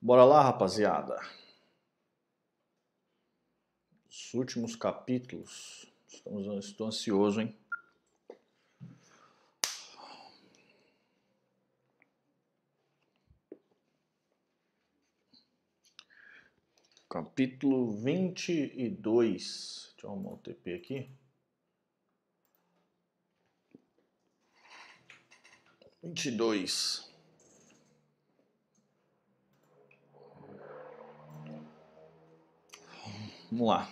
Bora lá, rapaziada. Os últimos capítulos. Estamos, estou ansioso, hein? Capítulo 22. Deixa eu arrumar o TP aqui. 22. Vamos lá.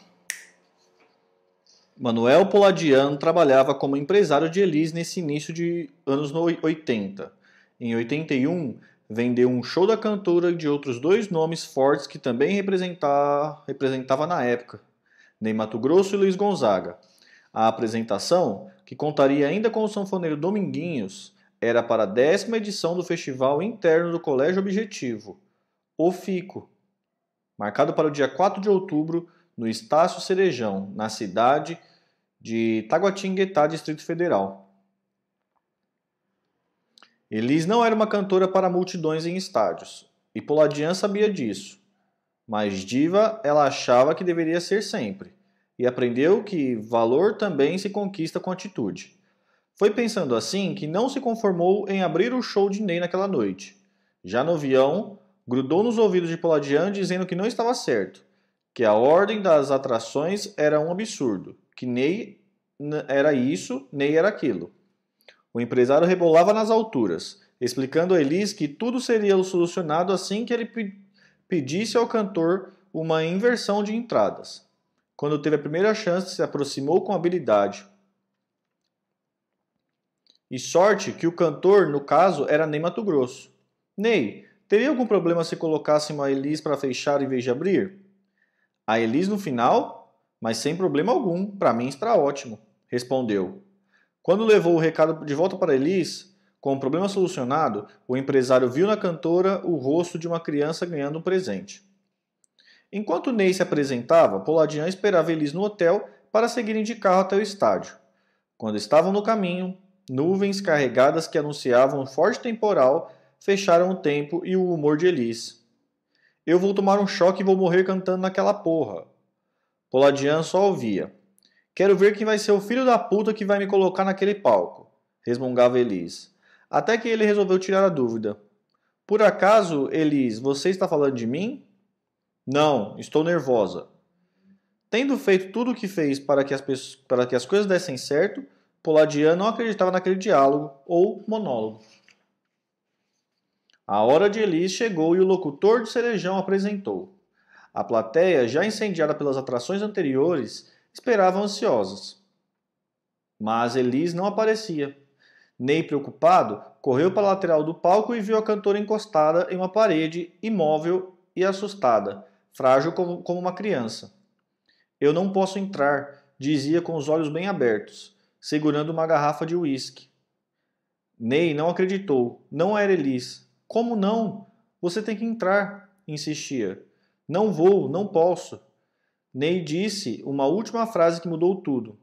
Manuel Poladian trabalhava como empresário de Elis nesse início de anos 80. Em 81, vendeu um show da cantora de outros dois nomes fortes que também representava, representava na época, Ney Mato Grosso e Luiz Gonzaga. A apresentação, que contaria ainda com o sanfoneiro Dominguinhos, era para a décima edição do Festival Interno do Colégio Objetivo, o FICO, marcado para o dia 4 de outubro no Estácio Cerejão, na cidade de Taguatinguetá, Distrito Federal. Elis não era uma cantora para multidões em estádios, e Poladian sabia disso. Mas diva ela achava que deveria ser sempre, e aprendeu que valor também se conquista com atitude. Foi pensando assim que não se conformou em abrir o show de Ney naquela noite. Já no avião, grudou nos ouvidos de Poladian dizendo que não estava certo, que a ordem das atrações era um absurdo, que Ney era isso, Ney era aquilo. O empresário rebolava nas alturas, explicando a Elis que tudo seria solucionado assim que ele pe pedisse ao cantor uma inversão de entradas. Quando teve a primeira chance, se aproximou com habilidade, e sorte que o cantor, no caso, era Ney Mato Grosso. Ney, teria algum problema se colocasse uma Elis para fechar em vez de abrir? A Elis no final? Mas sem problema algum, para mim está ótimo, respondeu. Quando levou o recado de volta para Elis, com o problema solucionado, o empresário viu na cantora o rosto de uma criança ganhando um presente. Enquanto Ney se apresentava, Poladian esperava Elis no hotel para seguirem de carro até o estádio. Quando estavam no caminho, Nuvens carregadas que anunciavam um forte temporal fecharam o tempo e o humor de Elis. Eu vou tomar um choque e vou morrer cantando naquela porra. Poladian só ouvia. Quero ver quem vai ser o filho da puta que vai me colocar naquele palco, resmungava Elis. Até que ele resolveu tirar a dúvida. Por acaso, Elis, você está falando de mim? Não, estou nervosa. Tendo feito tudo o que fez para que, as, para que as coisas dessem certo, Poladian não acreditava naquele diálogo ou monólogo. A hora de Elis chegou e o locutor de Cerejão apresentou. A plateia, já incendiada pelas atrações anteriores, esperava ansiosas. Mas Elis não aparecia. Ney, preocupado, correu para a lateral do palco e viu a cantora encostada em uma parede, imóvel e assustada, frágil como uma criança. Eu não posso entrar, dizia com os olhos bem abertos segurando uma garrafa de uísque. Ney não acreditou. Não era Elis. Como não? Você tem que entrar, insistia. Não vou, não posso. Ney disse uma última frase que mudou tudo.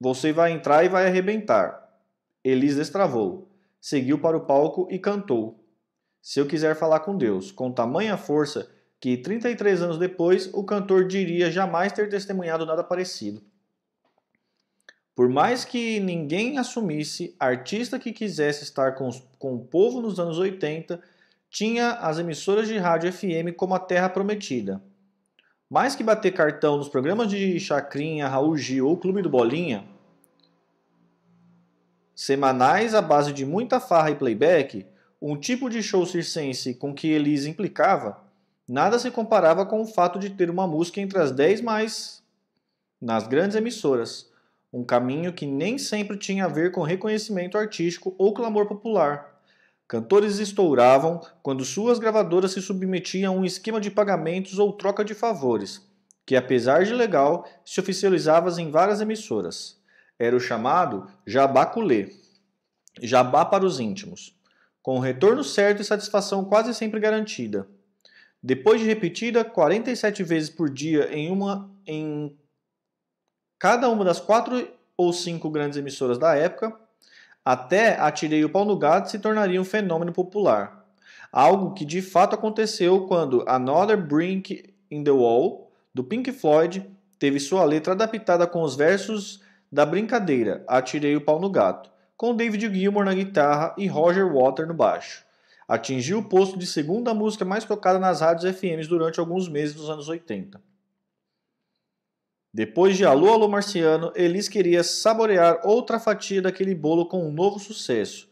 Você vai entrar e vai arrebentar. Elis destravou. Seguiu para o palco e cantou. Se eu quiser falar com Deus, com tamanha força que 33 anos depois o cantor diria jamais ter testemunhado nada parecido. Por mais que ninguém assumisse, artista que quisesse estar com, com o povo nos anos 80 tinha as emissoras de rádio FM como a terra prometida. Mais que bater cartão nos programas de Chacrinha, Raul Gil ou Clube do Bolinha, semanais à base de muita farra e playback, um tipo de show circense com que Elise implicava, nada se comparava com o fato de ter uma música entre as 10 mais nas grandes emissoras um caminho que nem sempre tinha a ver com reconhecimento artístico ou clamor popular. Cantores estouravam quando suas gravadoras se submetiam a um esquema de pagamentos ou troca de favores, que apesar de legal, se oficializava em várias emissoras. Era o chamado jabaculê, jabá para os íntimos, com retorno certo e satisfação quase sempre garantida. Depois de repetida 47 vezes por dia em uma em cada uma das quatro ou cinco grandes emissoras da época, até Atirei o Pau no Gato se tornaria um fenômeno popular. Algo que de fato aconteceu quando Another Brink in the Wall, do Pink Floyd, teve sua letra adaptada com os versos da brincadeira Atirei o Pau no Gato, com David Gilmour na guitarra e Roger Water no baixo. Atingiu o posto de segunda música mais tocada nas rádios FMs durante alguns meses dos anos 80. Depois de Alô Alô Marciano, Elis queria saborear outra fatia daquele bolo com um novo sucesso.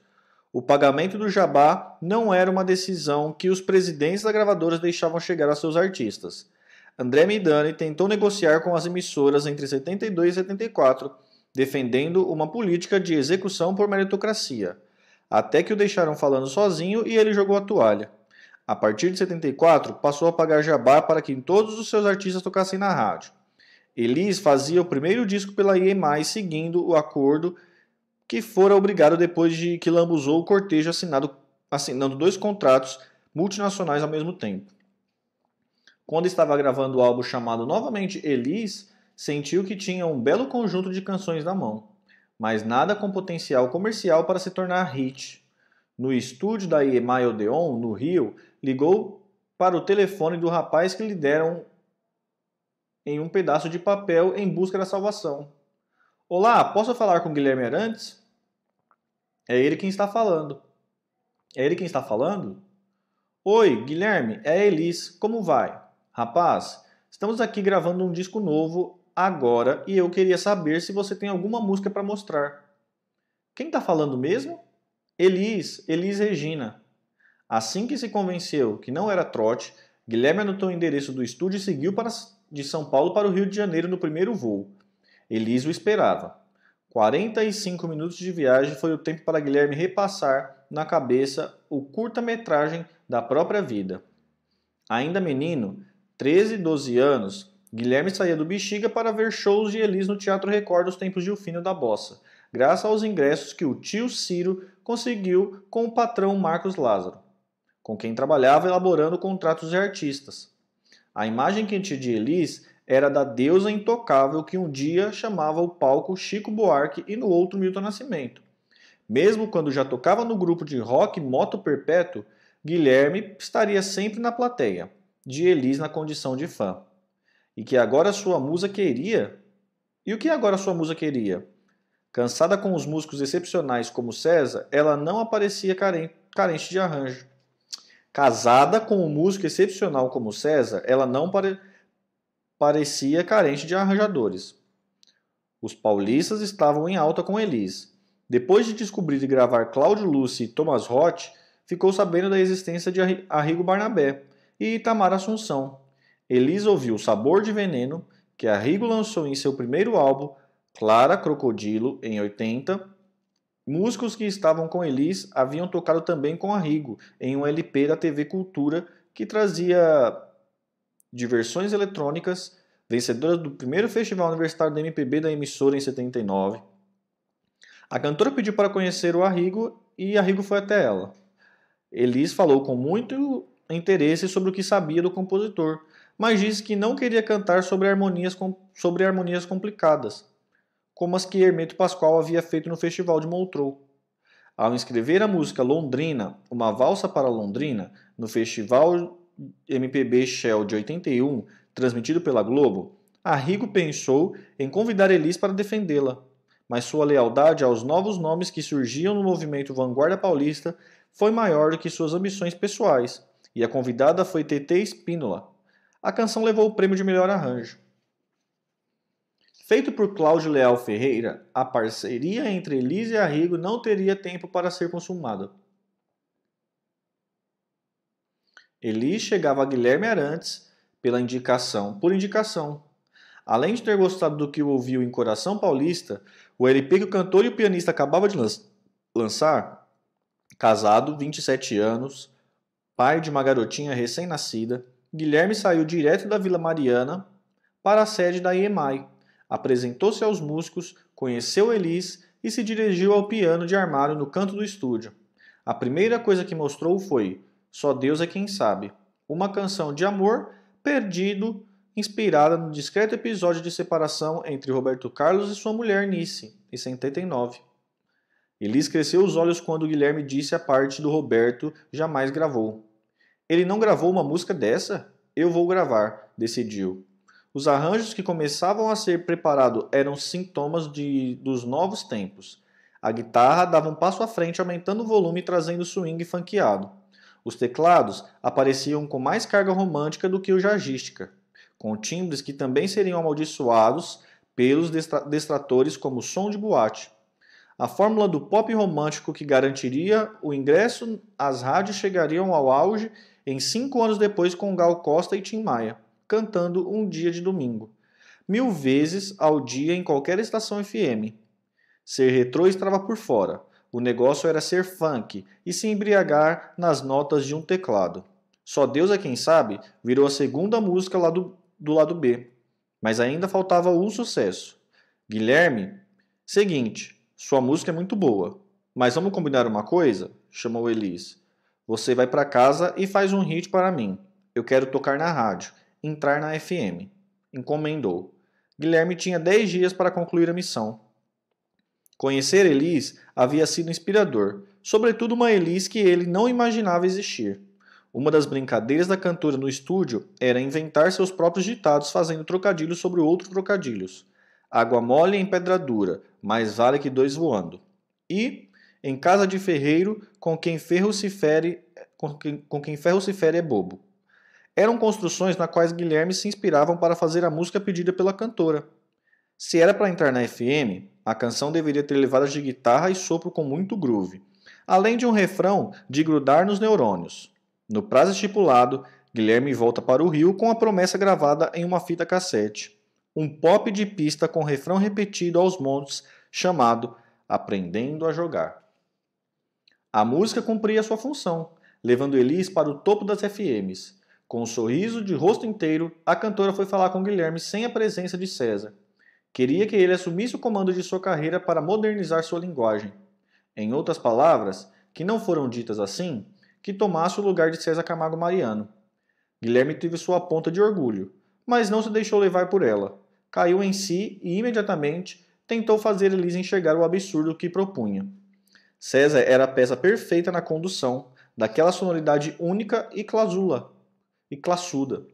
O pagamento do jabá não era uma decisão que os presidentes das gravadoras deixavam chegar a seus artistas. André Midani tentou negociar com as emissoras entre 72 e 74, defendendo uma política de execução por meritocracia, até que o deixaram falando sozinho e ele jogou a toalha. A partir de 74, passou a pagar jabá para que todos os seus artistas tocassem na rádio. Elis fazia o primeiro disco pela EMI seguindo o acordo que fora obrigado depois de que lambuzou o cortejo assinado, assinando dois contratos multinacionais ao mesmo tempo. Quando estava gravando o álbum chamado novamente Elis, sentiu que tinha um belo conjunto de canções na mão, mas nada com potencial comercial para se tornar hit. No estúdio da EMI Odeon, no Rio, ligou para o telefone do rapaz que lhe deram em um pedaço de papel em busca da salvação. Olá, posso falar com Guilherme Arantes? É ele quem está falando. É ele quem está falando? Oi, Guilherme, é a Elis. Como vai? Rapaz, estamos aqui gravando um disco novo agora e eu queria saber se você tem alguma música para mostrar. Quem está falando mesmo? Elis, Elis Regina. Assim que se convenceu que não era trote, Guilherme anotou o endereço do estúdio e seguiu para, de São Paulo para o Rio de Janeiro no primeiro voo. Elis o esperava. 45 minutos de viagem foi o tempo para Guilherme repassar na cabeça o curta-metragem da própria vida. Ainda menino, 13, 12 anos, Guilherme saía do Bexiga para ver shows de Elis no Teatro Record nos tempos de O Fino da Bossa, graças aos ingressos que o tio Ciro conseguiu com o patrão Marcos Lázaro, com quem trabalhava elaborando contratos de artistas. A imagem que tinha de Elis era da deusa intocável que um dia chamava o palco Chico Buarque e no outro Milton Nascimento. Mesmo quando já tocava no grupo de rock Moto Perpétuo, Guilherme estaria sempre na plateia, de Elis na condição de fã. E que agora sua musa queria? E o que agora sua musa queria? Cansada com os músicos excepcionais como César, ela não aparecia carente de arranjo. Casada com um músico excepcional como César, ela não pare... parecia carente de arranjadores. Os paulistas estavam em alta com Elis. Depois de descobrir e gravar Cláudio Lúcio e Thomas Roth, ficou sabendo da existência de Arrigo Barnabé e Itamar Assunção. Elis ouviu Sabor de Veneno, que Arrigo lançou em seu primeiro álbum, Clara Crocodilo, em 80, Músicos que estavam com Elis haviam tocado também com Arrigo em um LP da TV Cultura que trazia diversões eletrônicas, vencedora do primeiro festival universitário da MPB da emissora em 79. A cantora pediu para conhecer o Arrigo e Arrigo foi até ela. Elis falou com muito interesse sobre o que sabia do compositor, mas disse que não queria cantar sobre harmonias, sobre harmonias complicadas como as que Hermeto Pascoal havia feito no Festival de Montreux. Ao escrever a música Londrina, uma valsa para Londrina, no Festival MPB Shell de 81, transmitido pela Globo, Arrigo pensou em convidar Elis para defendê-la, mas sua lealdade aos novos nomes que surgiam no movimento vanguarda paulista foi maior do que suas ambições pessoais, e a convidada foi Tete Espínola. A canção levou o prêmio de melhor arranjo. Feito por Cláudio Leal Ferreira, a parceria entre Elise e Arrigo não teria tempo para ser consumada. Elise chegava a Guilherme Arantes pela indicação, por indicação. Além de ter gostado do que ouviu em Coração Paulista, o LP que o cantor e o pianista acabava de lançar, casado, 27 anos, pai de uma garotinha recém-nascida, Guilherme saiu direto da Vila Mariana para a sede da EMAI, apresentou-se aos músicos, conheceu Elis e se dirigiu ao piano de armário no canto do estúdio. A primeira coisa que mostrou foi Só Deus é quem sabe, uma canção de amor perdido, inspirada no discreto episódio de separação entre Roberto Carlos e sua mulher Nice, em 79. Elis cresceu os olhos quando Guilherme disse a parte do Roberto jamais gravou. Ele não gravou uma música dessa? Eu vou gravar, decidiu. Os arranjos que começavam a ser preparados eram sintomas de, dos novos tempos. A guitarra dava um passo à frente, aumentando o volume e trazendo swing funkeado. Os teclados apareciam com mais carga romântica do que o jazzística, com timbres que também seriam amaldiçoados pelos destratores como som de boate. A fórmula do pop romântico que garantiria o ingresso às rádios chegariam ao auge em cinco anos depois com Gal Costa e Tim Maia cantando um dia de domingo, mil vezes ao dia em qualquer estação FM. Ser retrô estava por fora. O negócio era ser funk e se embriagar nas notas de um teclado. Só Deus é quem sabe virou a segunda música lá do, do lado B. Mas ainda faltava um sucesso. Guilherme, seguinte, sua música é muito boa, mas vamos combinar uma coisa? chamou Elis. Você vai para casa e faz um hit para mim. Eu quero tocar na rádio entrar na FM. Encomendou. Guilherme tinha dez dias para concluir a missão. Conhecer Elis havia sido inspirador, sobretudo uma Elis que ele não imaginava existir. Uma das brincadeiras da cantora no estúdio era inventar seus próprios ditados fazendo trocadilhos sobre outros trocadilhos. Água mole em pedra dura, mais vale que dois voando. E, em casa de ferreiro, com quem ferro se fere, com quem, com quem ferro se fere é bobo eram construções na quais Guilherme se inspiravam para fazer a música pedida pela cantora. Se era para entrar na FM, a canção deveria ter levadas de guitarra e sopro com muito groove, além de um refrão de grudar nos neurônios. No prazo estipulado, Guilherme volta para o Rio com a promessa gravada em uma fita cassete, um pop de pista com refrão repetido aos montes, chamado Aprendendo a Jogar. A música cumpria sua função, levando Elis para o topo das FMs com um sorriso de rosto inteiro, a cantora foi falar com Guilherme sem a presença de César. Queria que ele assumisse o comando de sua carreira para modernizar sua linguagem. Em outras palavras, que não foram ditas assim, que tomasse o lugar de César Camargo Mariano. Guilherme teve sua ponta de orgulho, mas não se deixou levar por ela. Caiu em si e imediatamente tentou fazer Elisa enxergar o absurdo que propunha. César era a peça perfeita na condução, daquela sonoridade única e clássula e classuda,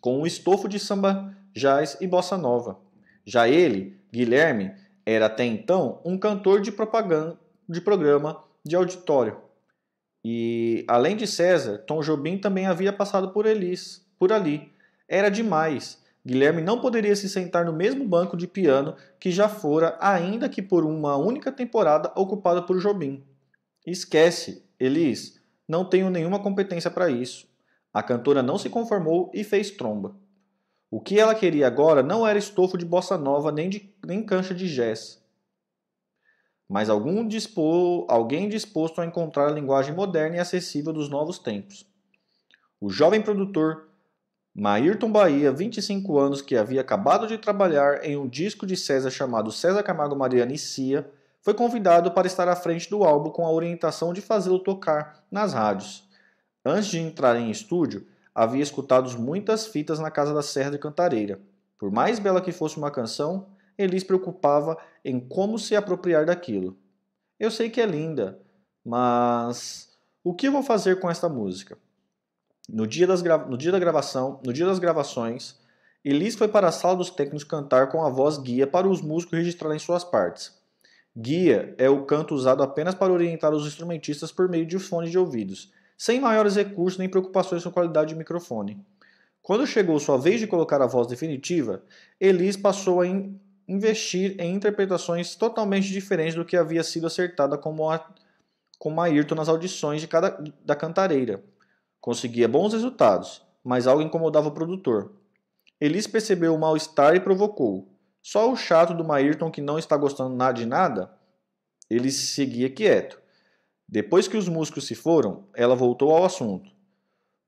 com um estofo de samba, jazz e bossa nova. Já ele, Guilherme, era até então um cantor de propaganda de programa de auditório. E além de César, Tom Jobim também havia passado por Elis, por ali. Era demais. Guilherme não poderia se sentar no mesmo banco de piano que já fora, ainda que por uma única temporada ocupado por Jobim. Esquece, Elis, não tenho nenhuma competência para isso. A cantora não se conformou e fez tromba. O que ela queria agora não era estofo de bossa nova nem, de, nem cancha de jazz. Mas dispô, alguém disposto a encontrar a linguagem moderna e acessível dos novos tempos. O jovem produtor Mayrton Bahia, 25 anos, que havia acabado de trabalhar em um disco de César chamado César Camargo Maria Nicia, foi convidado para estar à frente do álbum com a orientação de fazê-lo tocar nas rádios. Antes de entrar em estúdio, havia escutado muitas fitas na casa da Serra de Cantareira. Por mais bela que fosse uma canção, Elis preocupava em como se apropriar daquilo. Eu sei que é linda, mas o que eu vou fazer com esta música? No dia, gra... no dia da gravação, no dia das gravações, Elis foi para a sala dos técnicos cantar com a voz guia para os músicos registrarem suas partes. Guia é o canto usado apenas para orientar os instrumentistas por meio de fones de ouvidos sem maiores recursos nem preocupações com a qualidade de microfone. Quando chegou sua vez de colocar a voz definitiva, Elis passou a in investir em interpretações totalmente diferentes do que havia sido acertada como a, com Ayrton nas audições de cada, da cantareira. Conseguia bons resultados, mas algo incomodava o produtor. Elis percebeu o mal-estar e provocou. Só o chato do Mayrton que não está gostando nada de nada? Ele seguia quieto, depois que os músicos se foram, ela voltou ao assunto.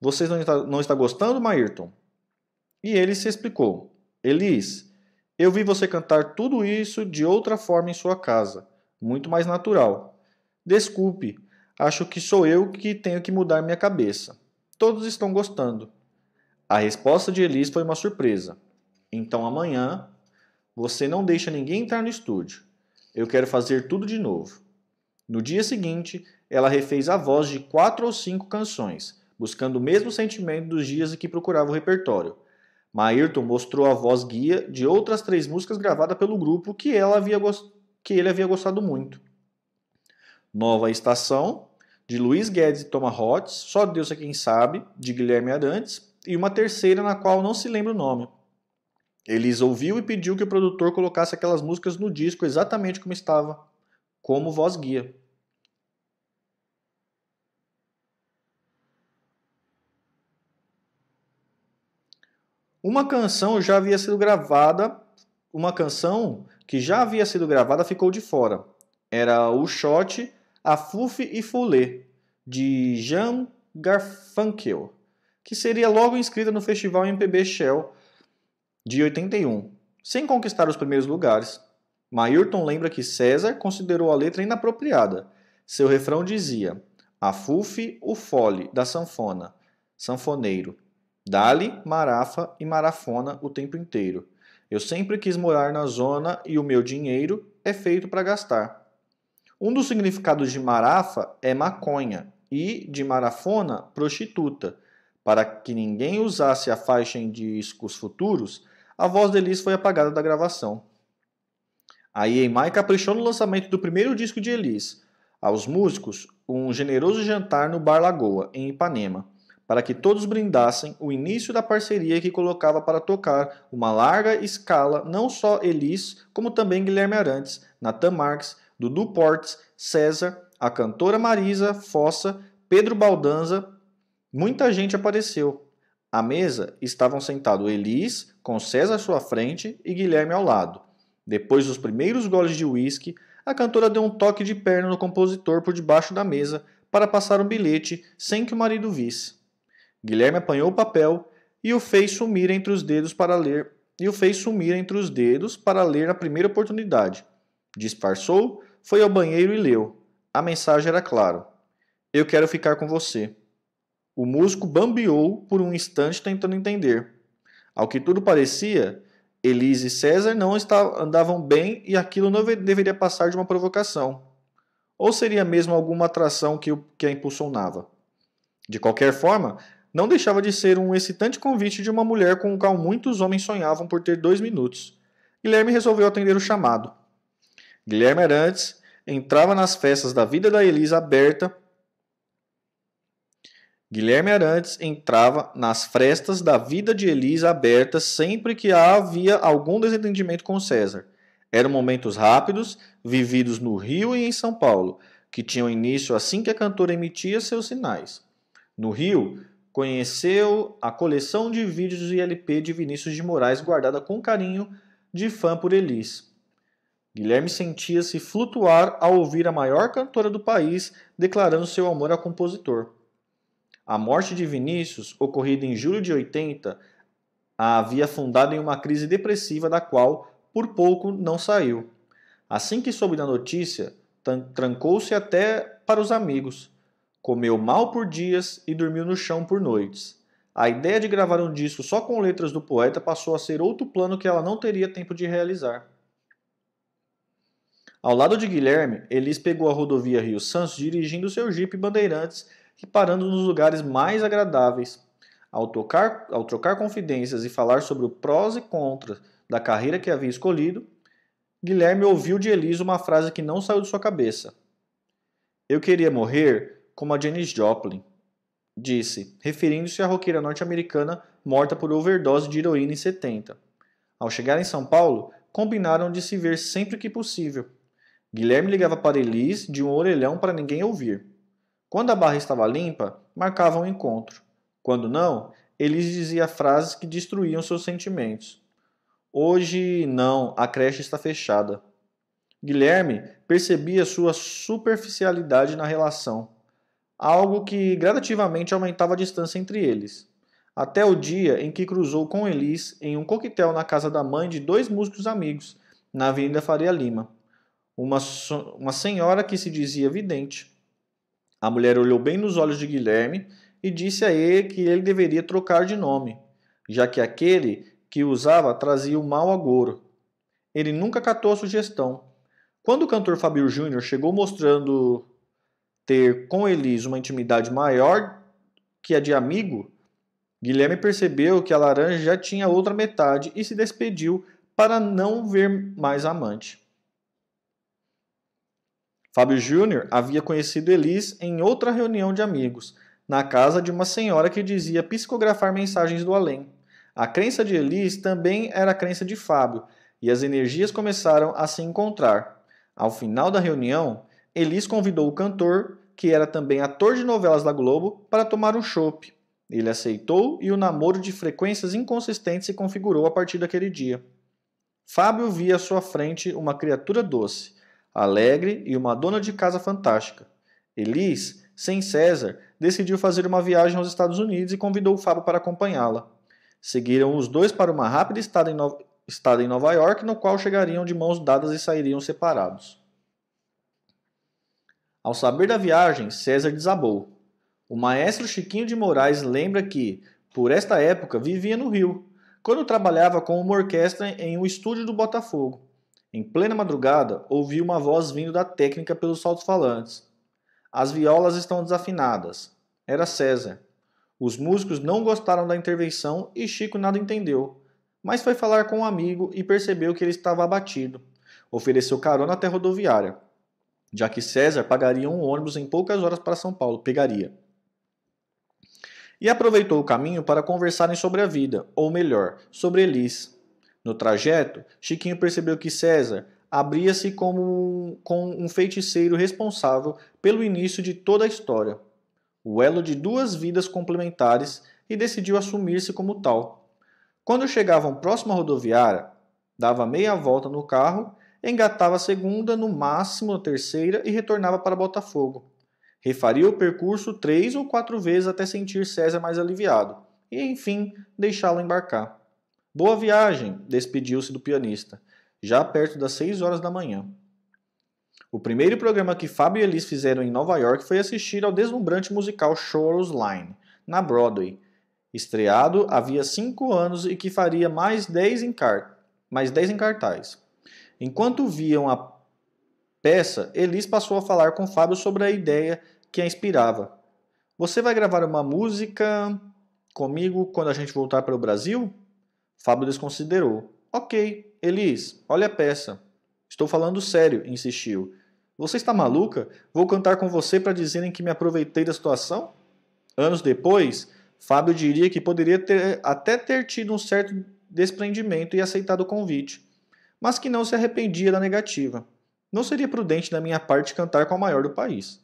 Vocês não está, não está gostando, Mayrton? E ele se explicou. Elis, eu vi você cantar tudo isso de outra forma em sua casa, muito mais natural. Desculpe, acho que sou eu que tenho que mudar minha cabeça. Todos estão gostando. A resposta de Elis foi uma surpresa. Então amanhã, você não deixa ninguém entrar no estúdio. Eu quero fazer tudo de novo. No dia seguinte, ela refez a voz de quatro ou cinco canções, buscando o mesmo sentimento dos dias em que procurava o repertório. Maírton mostrou a voz guia de outras três músicas gravadas pelo grupo que, ela havia que ele havia gostado muito. Nova Estação, de Luiz Guedes e Thomas Hotz, Só Deus é Quem Sabe, de Guilherme Arantes, e uma terceira na qual não se lembra o nome. Elis ouviu e pediu que o produtor colocasse aquelas músicas no disco exatamente como estava, como voz guia. Uma canção já havia sido gravada, uma canção que já havia sido gravada ficou de fora. Era o shot A fufi e Foulé, de Jean Garfunkel, que seria logo inscrita no festival MPB Shell de 81. Sem conquistar os primeiros lugares, Mayrton lembra que César considerou a letra inapropriada. Seu refrão dizia: A Fufi, o fole da sanfona, sanfoneiro, Dali, Marafa e Marafona o tempo inteiro. Eu sempre quis morar na zona e o meu dinheiro é feito para gastar. Um dos significados de Marafa é maconha e de Marafona, prostituta. Para que ninguém usasse a faixa em discos futuros, a voz de Elis foi apagada da gravação. A EMI caprichou no lançamento do primeiro disco de Elis, aos músicos, um generoso jantar no Bar Lagoa, em Ipanema para que todos brindassem o início da parceria que colocava para tocar uma larga escala não só Elis, como também Guilherme Arantes, Natan Marques, Dudu Portes, César, a cantora Marisa Fossa, Pedro Baldanza. Muita gente apareceu. À mesa estavam sentados Elis, com César à sua frente e Guilherme ao lado. Depois dos primeiros goles de uísque, a cantora deu um toque de perna no compositor por debaixo da mesa para passar um bilhete sem que o marido visse. Guilherme apanhou o papel e o fez sumir entre os dedos para ler e o fez sumir entre os dedos para ler na primeira oportunidade. Disfarçou, foi ao banheiro e leu. A mensagem era clara: Eu quero ficar com você. O músico bambeou por um instante tentando entender. Ao que tudo parecia, Elise e César não andavam bem e aquilo não deveria passar de uma provocação. Ou seria mesmo alguma atração que, que a impulsionava? De qualquer forma, não deixava de ser um excitante convite de uma mulher com o qual muitos homens sonhavam por ter dois minutos. Guilherme resolveu atender o chamado. Guilherme Arantes entrava nas festas da vida da Elisa aberta. Guilherme Arantes entrava nas frestas da vida de Elisa aberta sempre que havia algum desentendimento com César. Eram momentos rápidos, vividos no Rio e em São Paulo, que tinham início assim que a cantora emitia seus sinais. No Rio, Conheceu a coleção de vídeos e LP de Vinícius de Moraes guardada com carinho de fã por Elis. Guilherme sentia-se flutuar ao ouvir a maior cantora do país declarando seu amor ao compositor. A morte de Vinícius, ocorrida em julho de 80, a havia afundado em uma crise depressiva da qual, por pouco, não saiu. Assim que soube da notícia, trancou-se até para os amigos comeu mal por dias e dormiu no chão por noites. A ideia de gravar um disco só com letras do poeta passou a ser outro plano que ela não teria tempo de realizar. Ao lado de Guilherme, Elis pegou a rodovia Rio Santos dirigindo seu Jeep Bandeirantes e parando nos lugares mais agradáveis. Ao, tocar, ao trocar confidências e falar sobre o prós e contras da carreira que havia escolhido, Guilherme ouviu de Elis uma frase que não saiu de sua cabeça. Eu queria morrer como a Janis Joplin disse, referindo-se à roqueira norte-americana morta por overdose de heroína em 70. Ao chegar em São Paulo, combinaram de se ver sempre que possível. Guilherme ligava para Elis de um orelhão para ninguém ouvir. Quando a barra estava limpa, marcavam um encontro. Quando não, Elis dizia frases que destruíam seus sentimentos. Hoje não, a creche está fechada. Guilherme percebia sua superficialidade na relação algo que gradativamente aumentava a distância entre eles, até o dia em que cruzou com Elis em um coquetel na casa da mãe de dois músicos amigos, na Avenida Faria Lima. Uma, so uma senhora que se dizia vidente. A mulher olhou bem nos olhos de Guilherme e disse a ele que ele deveria trocar de nome, já que aquele que usava trazia o mau agouro. Ele nunca catou a sugestão. Quando o cantor Fabio Júnior chegou mostrando ter com Elis uma intimidade maior que a de amigo, Guilherme percebeu que a laranja já tinha outra metade e se despediu para não ver mais amante. Fábio Júnior havia conhecido Elis em outra reunião de amigos, na casa de uma senhora que dizia psicografar mensagens do além. A crença de Elis também era a crença de Fábio, e as energias começaram a se encontrar. Ao final da reunião, Elis convidou o cantor, que era também ator de novelas da Globo, para tomar um chopp. Ele aceitou e o namoro de frequências inconsistentes se configurou a partir daquele dia. Fábio via à sua frente uma criatura doce, alegre e uma dona de casa fantástica. Elis, sem César, decidiu fazer uma viagem aos Estados Unidos e convidou Fábio para acompanhá-la. Seguiram os dois para uma rápida estada em, Nova... estada em Nova York, no qual chegariam de mãos dadas e sairiam separados. Ao saber da viagem, César desabou. O maestro Chiquinho de Moraes lembra que, por esta época, vivia no Rio, quando trabalhava com uma orquestra em um estúdio do Botafogo. Em plena madrugada, ouviu uma voz vindo da técnica pelos alto-falantes. As violas estão desafinadas. Era César. Os músicos não gostaram da intervenção e Chico nada entendeu, mas foi falar com um amigo e percebeu que ele estava abatido. Ofereceu carona até a rodoviária já que César pagaria um ônibus em poucas horas para São Paulo, pegaria. E aproveitou o caminho para conversarem sobre a vida, ou melhor, sobre Elis. No trajeto, Chiquinho percebeu que César abria-se como com um feiticeiro responsável pelo início de toda a história, o elo de duas vidas complementares, e decidiu assumir-se como tal. Quando chegavam próximo à rodoviária, dava meia volta no carro engatava a segunda, no máximo a terceira e retornava para Botafogo. Refaria o percurso três ou quatro vezes até sentir César mais aliviado e, enfim, deixá-lo embarcar. Boa viagem! despediu-se do pianista, já perto das seis horas da manhã. O primeiro programa que Fábio e Elis fizeram em Nova York foi assistir ao deslumbrante musical Chorus Line, na Broadway, estreado havia cinco anos e que faria mais dez, em car... mais dez em cartaz. Enquanto viam a peça, Elis passou a falar com Fábio sobre a ideia que a inspirava. Você vai gravar uma música comigo quando a gente voltar para o Brasil? Fábio desconsiderou. Ok, Elis, olha a peça. Estou falando sério, insistiu. Você está maluca? Vou cantar com você para dizerem que me aproveitei da situação? Anos depois, Fábio diria que poderia ter, até ter tido um certo desprendimento e aceitado o convite mas que não se arrependia da negativa. Não seria prudente da minha parte cantar com a maior do país.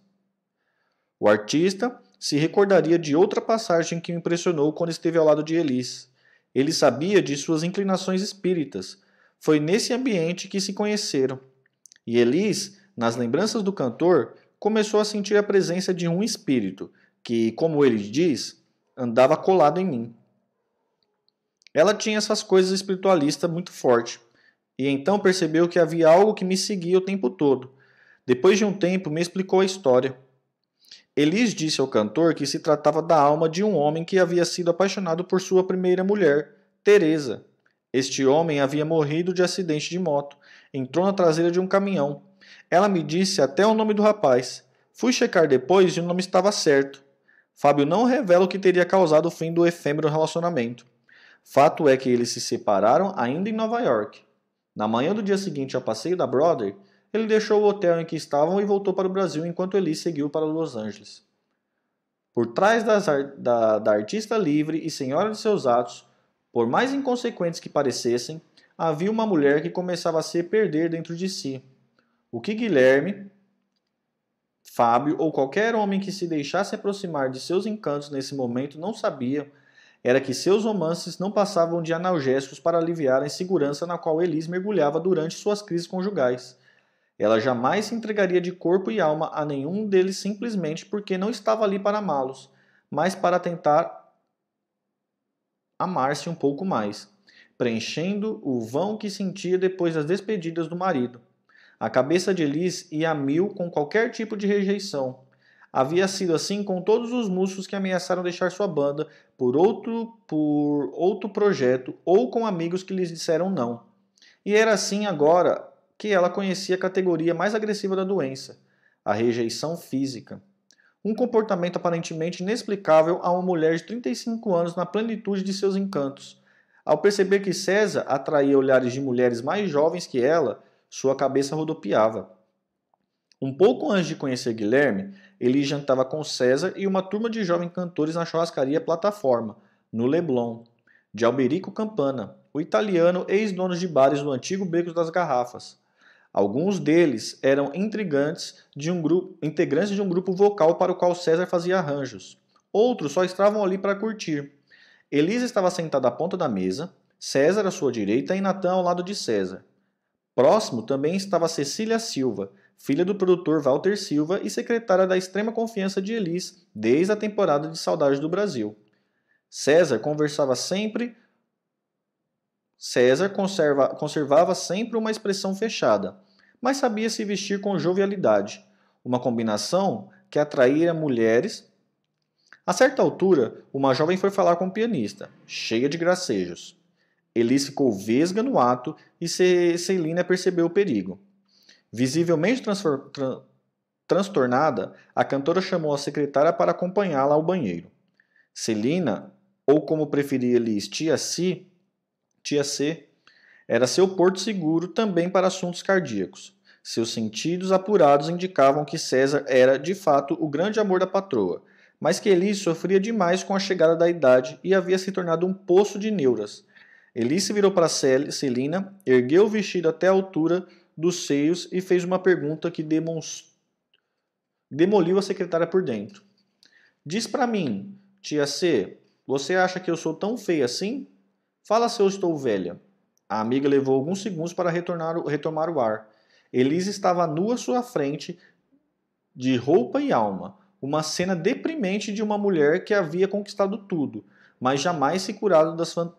O artista se recordaria de outra passagem que o impressionou quando esteve ao lado de Elis. Ele sabia de suas inclinações espíritas. Foi nesse ambiente que se conheceram. E Elis, nas lembranças do cantor, começou a sentir a presença de um espírito que, como ele diz, andava colado em mim. Ela tinha essas coisas espiritualistas muito fortes e então percebeu que havia algo que me seguia o tempo todo. Depois de um tempo, me explicou a história. Elis disse ao cantor que se tratava da alma de um homem que havia sido apaixonado por sua primeira mulher, Teresa. Este homem havia morrido de acidente de moto. Entrou na traseira de um caminhão. Ela me disse até o nome do rapaz. Fui checar depois e o nome estava certo. Fábio não revela o que teria causado o fim do efêmero relacionamento. Fato é que eles se separaram ainda em Nova York. Na manhã do dia seguinte ao passeio da Brother, ele deixou o hotel em que estavam e voltou para o Brasil enquanto Eli seguiu para Los Angeles. Por trás ar da, da artista livre e senhora de seus atos, por mais inconsequentes que parecessem, havia uma mulher que começava a se perder dentro de si. O que Guilherme, Fábio ou qualquer homem que se deixasse aproximar de seus encantos nesse momento não sabia era que seus romances não passavam de analgésicos para aliviar a insegurança na qual Elis mergulhava durante suas crises conjugais. Ela jamais se entregaria de corpo e alma a nenhum deles simplesmente porque não estava ali para amá-los, mas para tentar amar-se um pouco mais, preenchendo o vão que sentia depois das despedidas do marido. A cabeça de Elis ia a mil com qualquer tipo de rejeição, Havia sido assim com todos os músicos que ameaçaram deixar sua banda por outro, por outro projeto ou com amigos que lhes disseram não. E era assim agora que ela conhecia a categoria mais agressiva da doença, a rejeição física. Um comportamento aparentemente inexplicável a uma mulher de 35 anos na plenitude de seus encantos. Ao perceber que César atraía olhares de mulheres mais jovens que ela, sua cabeça rodopiava. Um pouco antes de conhecer Guilherme, ele jantava com César e uma turma de jovens cantores na churrascaria Plataforma, no Leblon, de Alberico Campana, o italiano ex-dono de bares no antigo Beco das Garrafas. Alguns deles eram intrigantes de um grupo, integrantes de um grupo vocal para o qual César fazia arranjos. Outros só estavam ali para curtir. Elisa estava sentada à ponta da mesa, César à sua direita e Natan ao lado de César. Próximo também estava Cecília Silva, filha do produtor Walter Silva e secretária da extrema confiança de Elis desde a temporada de Saudades do Brasil. César conversava sempre. César conserva, conservava sempre uma expressão fechada, mas sabia se vestir com jovialidade, uma combinação que atraía mulheres. A certa altura, uma jovem foi falar com o pianista, cheia de gracejos. Elis ficou vesga no ato e Celina percebeu o perigo. Visivelmente tra transtornada, a cantora chamou a secretária para acompanhá-la ao banheiro. Celina, ou como preferia Liz, Tia C, Tia C, era seu porto seguro também para assuntos cardíacos. Seus sentidos apurados indicavam que César era, de fato, o grande amor da patroa, mas que Elise sofria demais com a chegada da idade e havia se tornado um poço de neuras. Elise virou para Celina, ergueu o vestido até a altura dos seios e fez uma pergunta que demoliu a secretária por dentro. Diz para mim, tia C, você acha que eu sou tão feia assim? Fala se eu estou velha. A amiga levou alguns segundos para retornar, retomar o ar. Elise estava nua à sua frente, de roupa e alma. Uma cena deprimente de uma mulher que havia conquistado tudo, mas jamais se curado das fan...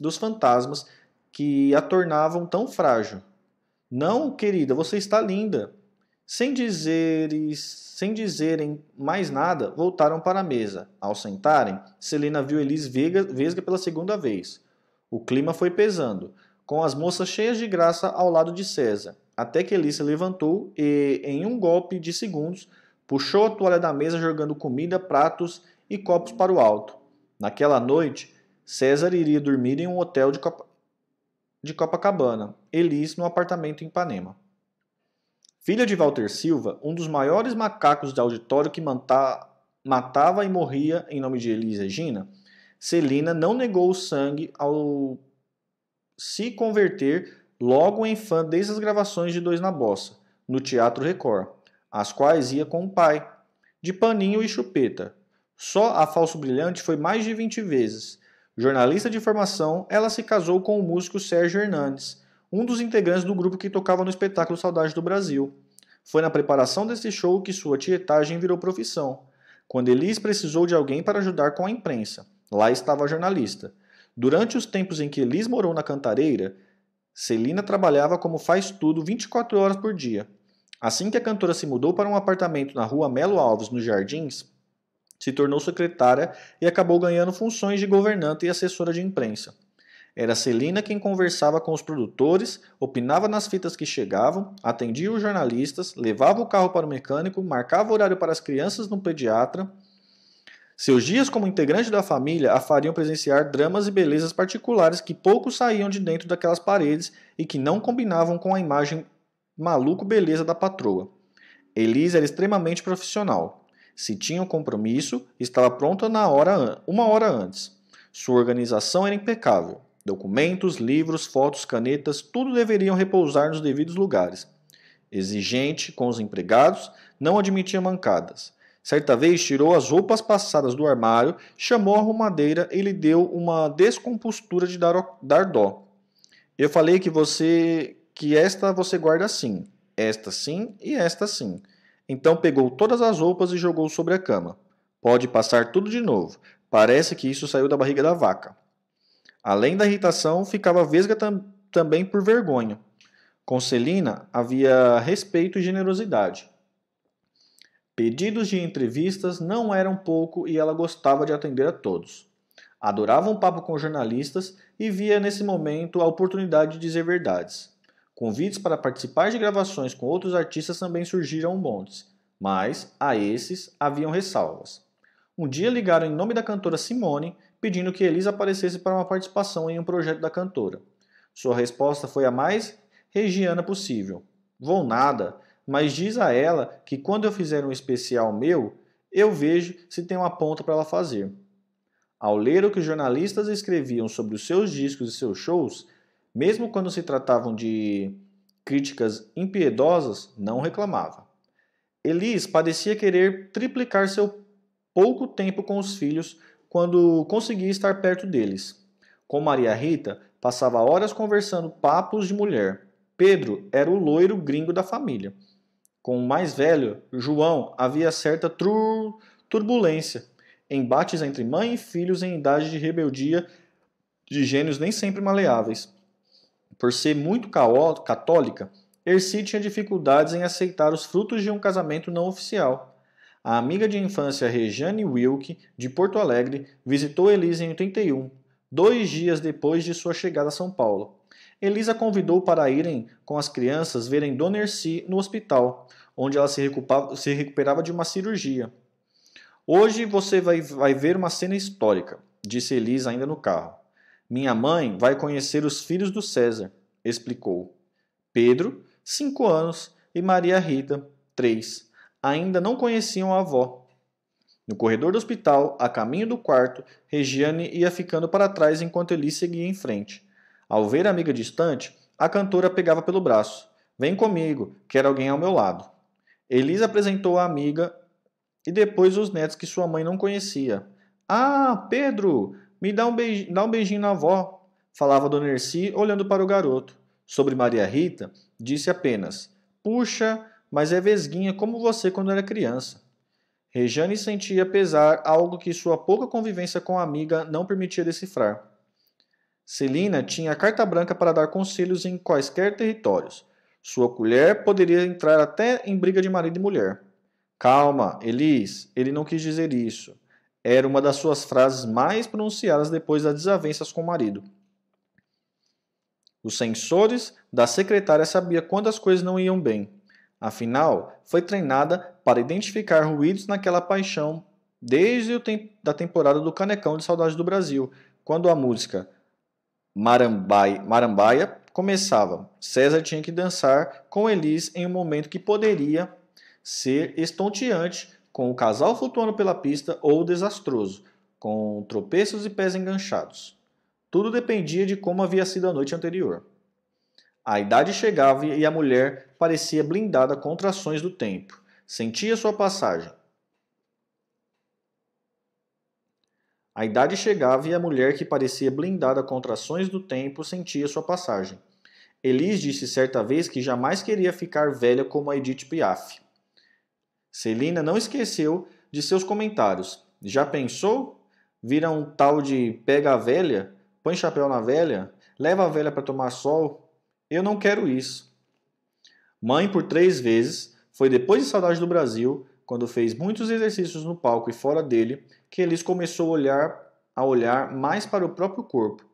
dos fantasmas que a tornavam tão frágil. Não, querida, você está linda. Sem dizeres, sem dizerem mais nada, voltaram para a mesa. Ao sentarem, Celina viu Elis vesga pela segunda vez. O clima foi pesando, com as moças cheias de graça ao lado de César, até que Elis se levantou e, em um golpe de segundos, puxou a toalha da mesa jogando comida, pratos e copos para o alto. Naquela noite, César iria dormir em um hotel de, Copa... de Copacabana, Elis no apartamento em Ipanema. Filha de Walter Silva, um dos maiores macacos de auditório que mata, matava e morria em nome de Elis Regina, Celina não negou o sangue ao se converter logo em fã desde as gravações de Dois na Bossa, no Teatro Record, as quais ia com o pai, de paninho e chupeta. Só a Falso Brilhante foi mais de 20 vezes. Jornalista de formação, ela se casou com o músico Sérgio Hernandes, um dos integrantes do grupo que tocava no espetáculo Saudade do Brasil. Foi na preparação desse show que sua tietagem virou profissão, quando Elis precisou de alguém para ajudar com a imprensa. Lá estava a jornalista. Durante os tempos em que Elis morou na Cantareira, Celina trabalhava como faz tudo 24 horas por dia. Assim que a cantora se mudou para um apartamento na rua Melo Alves, nos Jardins, se tornou secretária e acabou ganhando funções de governanta e assessora de imprensa. Era Celina quem conversava com os produtores, opinava nas fitas que chegavam, atendia os jornalistas, levava o carro para o mecânico, marcava horário para as crianças no pediatra. Seus dias como integrante da família a fariam presenciar dramas e belezas particulares que pouco saíam de dentro daquelas paredes e que não combinavam com a imagem maluco beleza da patroa. Elise era extremamente profissional. Se tinha um compromisso, estava pronta na hora uma hora antes. Sua organização era impecável. Documentos, livros, fotos, canetas, tudo deveriam repousar nos devidos lugares. Exigente com os empregados, não admitia mancadas. Certa vez tirou as roupas passadas do armário, chamou a arrumadeira e lhe deu uma descompostura de dar, dar dó. Eu falei que você que esta você guarda sim, esta sim e esta sim. Então pegou todas as roupas e jogou sobre a cama. Pode passar tudo de novo. Parece que isso saiu da barriga da vaca. Além da irritação, ficava vesga tam também por vergonha. Com Celina havia respeito e generosidade. Pedidos de entrevistas não eram pouco e ela gostava de atender a todos. Adorava um papo com jornalistas e via nesse momento a oportunidade de dizer verdades. Convites para participar de gravações com outros artistas também surgiram montes, mas a esses haviam ressalvas. Um dia ligaram em nome da cantora Simone pedindo que Elis aparecesse para uma participação em um projeto da cantora. Sua resposta foi a mais regiana possível. Vou nada, mas diz a ela que quando eu fizer um especial meu, eu vejo se tem uma ponta para ela fazer. Ao ler o que os jornalistas escreviam sobre os seus discos e seus shows, mesmo quando se tratavam de críticas impiedosas, não reclamava. Elis parecia querer triplicar seu pouco tempo com os filhos quando conseguia estar perto deles. Com Maria Rita, passava horas conversando papos de mulher. Pedro era o loiro gringo da família. Com o mais velho, João, havia certa turbulência, embates entre mãe e filhos em idade de rebeldia de gênios nem sempre maleáveis. Por ser muito católica, Ercy tinha dificuldades em aceitar os frutos de um casamento não oficial a amiga de infância Rejane Wilke, de Porto Alegre, visitou Elisa em 81, dois dias depois de sua chegada a São Paulo. Elisa convidou para irem com as crianças verem Dona Erci no hospital, onde ela se recuperava de uma cirurgia. Hoje você vai, vai ver uma cena histórica, disse Elisa ainda no carro. Minha mãe vai conhecer os filhos do César, explicou. Pedro, cinco anos, e Maria Rita, três ainda não conheciam a avó. No corredor do hospital, a caminho do quarto, Regiane ia ficando para trás enquanto Elis seguia em frente. Ao ver a amiga distante, a cantora pegava pelo braço. Vem comigo, quero alguém ao meu lado. Elisa apresentou a amiga e depois os netos que sua mãe não conhecia. Ah, Pedro, me dá um, dá um beijinho na avó, falava Dona Erci olhando para o garoto. Sobre Maria Rita, disse apenas: Puxa, mas é vesguinha como você quando era criança. Rejane sentia pesar algo que sua pouca convivência com a amiga não permitia decifrar. Celina tinha carta branca para dar conselhos em quaisquer territórios. Sua colher poderia entrar até em briga de marido e mulher. Calma, Elis, ele não quis dizer isso. Era uma das suas frases mais pronunciadas depois das desavenças com o marido. Os sensores da secretária sabia quando as coisas não iam bem. Afinal, foi treinada para identificar ruídos naquela paixão desde o da temporada do Canecão de Saudade do Brasil, quando a música Marambai Marambaia começava. César tinha que dançar com Elis em um momento que poderia ser estonteante, com o casal flutuando pela pista ou desastroso, com tropeços e pés enganchados. Tudo dependia de como havia sido a noite anterior. A idade chegava e a mulher parecia blindada contra ações do tempo. Sentia sua passagem. A idade chegava e a mulher que parecia blindada contra ações do tempo sentia sua passagem. Elis disse certa vez que jamais queria ficar velha como a Edith Piaf. Celina não esqueceu de seus comentários. Já pensou? Vira um tal de pega a velha, põe chapéu na velha, leva a velha para tomar sol, eu não quero isso. Mãe por três vezes foi depois de Saudade do Brasil, quando fez muitos exercícios no palco e fora dele, que Elis começou a olhar, a olhar mais para o próprio corpo.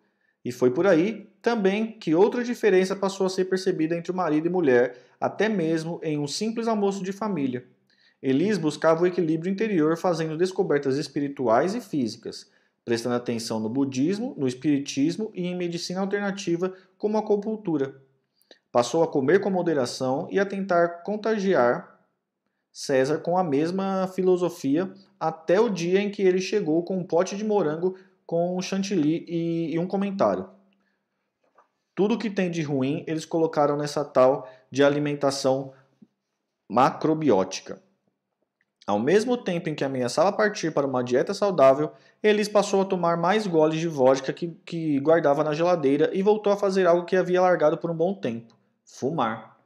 E foi por aí também que outra diferença passou a ser percebida entre o marido e mulher, até mesmo em um simples almoço de família. Elis buscava o equilíbrio interior fazendo descobertas espirituais e físicas, prestando atenção no budismo, no espiritismo e em medicina alternativa como a acupuntura. Passou a comer com moderação e a tentar contagiar César com a mesma filosofia até o dia em que ele chegou com um pote de morango com chantilly e, e um comentário. Tudo que tem de ruim eles colocaram nessa tal de alimentação macrobiótica. Ao mesmo tempo em que ameaçava partir para uma dieta saudável, Elis passou a tomar mais goles de vodka que, que guardava na geladeira e voltou a fazer algo que havia largado por um bom tempo fumar.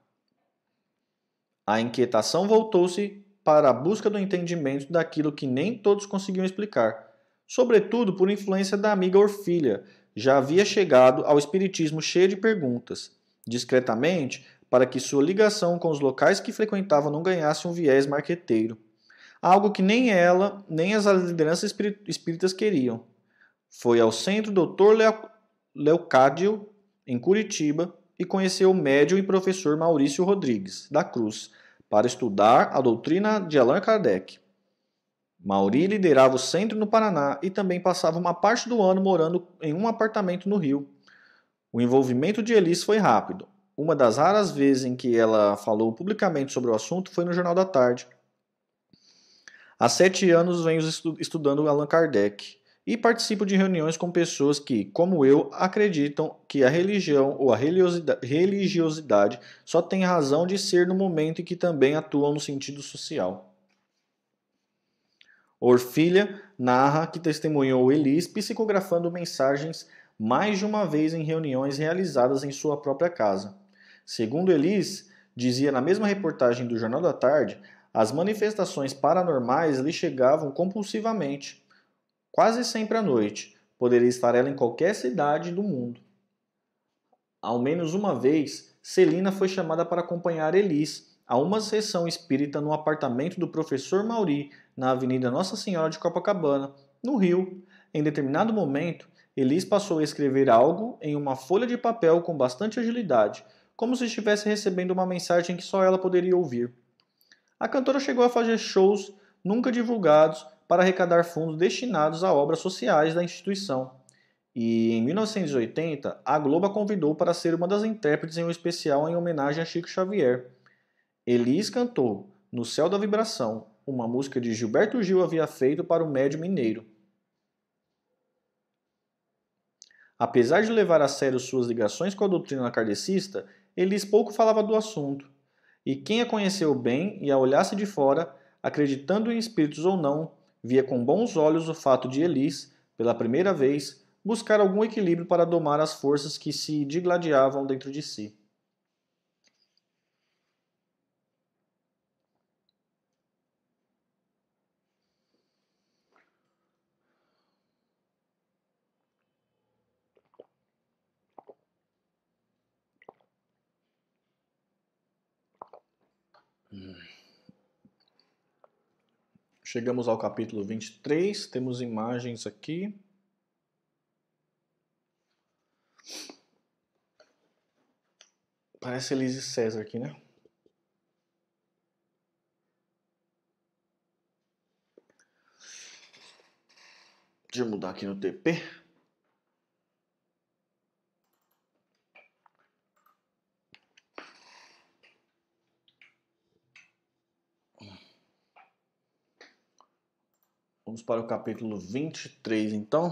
A inquietação voltou-se para a busca do entendimento daquilo que nem todos conseguiam explicar, sobretudo por influência da amiga orfília, já havia chegado ao espiritismo cheio de perguntas, discretamente, para que sua ligação com os locais que frequentava não ganhasse um viés marqueteiro, algo que nem ela nem as lideranças espíritas queriam. Foi ao centro Dr. Leocádio em Curitiba, e conheceu o médium e professor Maurício Rodrigues, da Cruz, para estudar a doutrina de Allan Kardec. Mauri liderava o centro no Paraná e também passava uma parte do ano morando em um apartamento no Rio. O envolvimento de Elis foi rápido. Uma das raras vezes em que ela falou publicamente sobre o assunto foi no Jornal da Tarde. Há sete anos venho estudando Allan Kardec e participo de reuniões com pessoas que, como eu, acreditam que a religião ou a religiosidade só tem razão de ser no momento em que também atuam no sentido social. Orfilha narra que testemunhou Elis psicografando mensagens mais de uma vez em reuniões realizadas em sua própria casa. Segundo Elis, dizia na mesma reportagem do Jornal da Tarde, as manifestações paranormais lhe chegavam compulsivamente quase sempre à noite. Poderia estar ela em qualquer cidade do mundo. Ao menos uma vez, Celina foi chamada para acompanhar Elis a uma sessão espírita no apartamento do professor Mauri, na Avenida Nossa Senhora de Copacabana, no Rio. Em determinado momento, Elis passou a escrever algo em uma folha de papel com bastante agilidade, como se estivesse recebendo uma mensagem que só ela poderia ouvir. A cantora chegou a fazer shows nunca divulgados para arrecadar fundos destinados a obras sociais da instituição. E em 1980, a Globo a convidou para ser uma das intérpretes em um especial em homenagem a Chico Xavier. Elis cantou No Céu da Vibração, uma música de Gilberto Gil havia feito para o médio mineiro. Apesar de levar a sério suas ligações com a doutrina kardecista, Elis pouco falava do assunto. E quem a conheceu bem e a olhasse de fora, acreditando em espíritos ou não, via com bons olhos o fato de Elis, pela primeira vez, buscar algum equilíbrio para domar as forças que se digladiavam dentro de si. Chegamos ao capítulo 23, temos imagens aqui. Parece Elise César aqui, né? Deixa eu mudar aqui no TP. Vamos para o capítulo 23, então.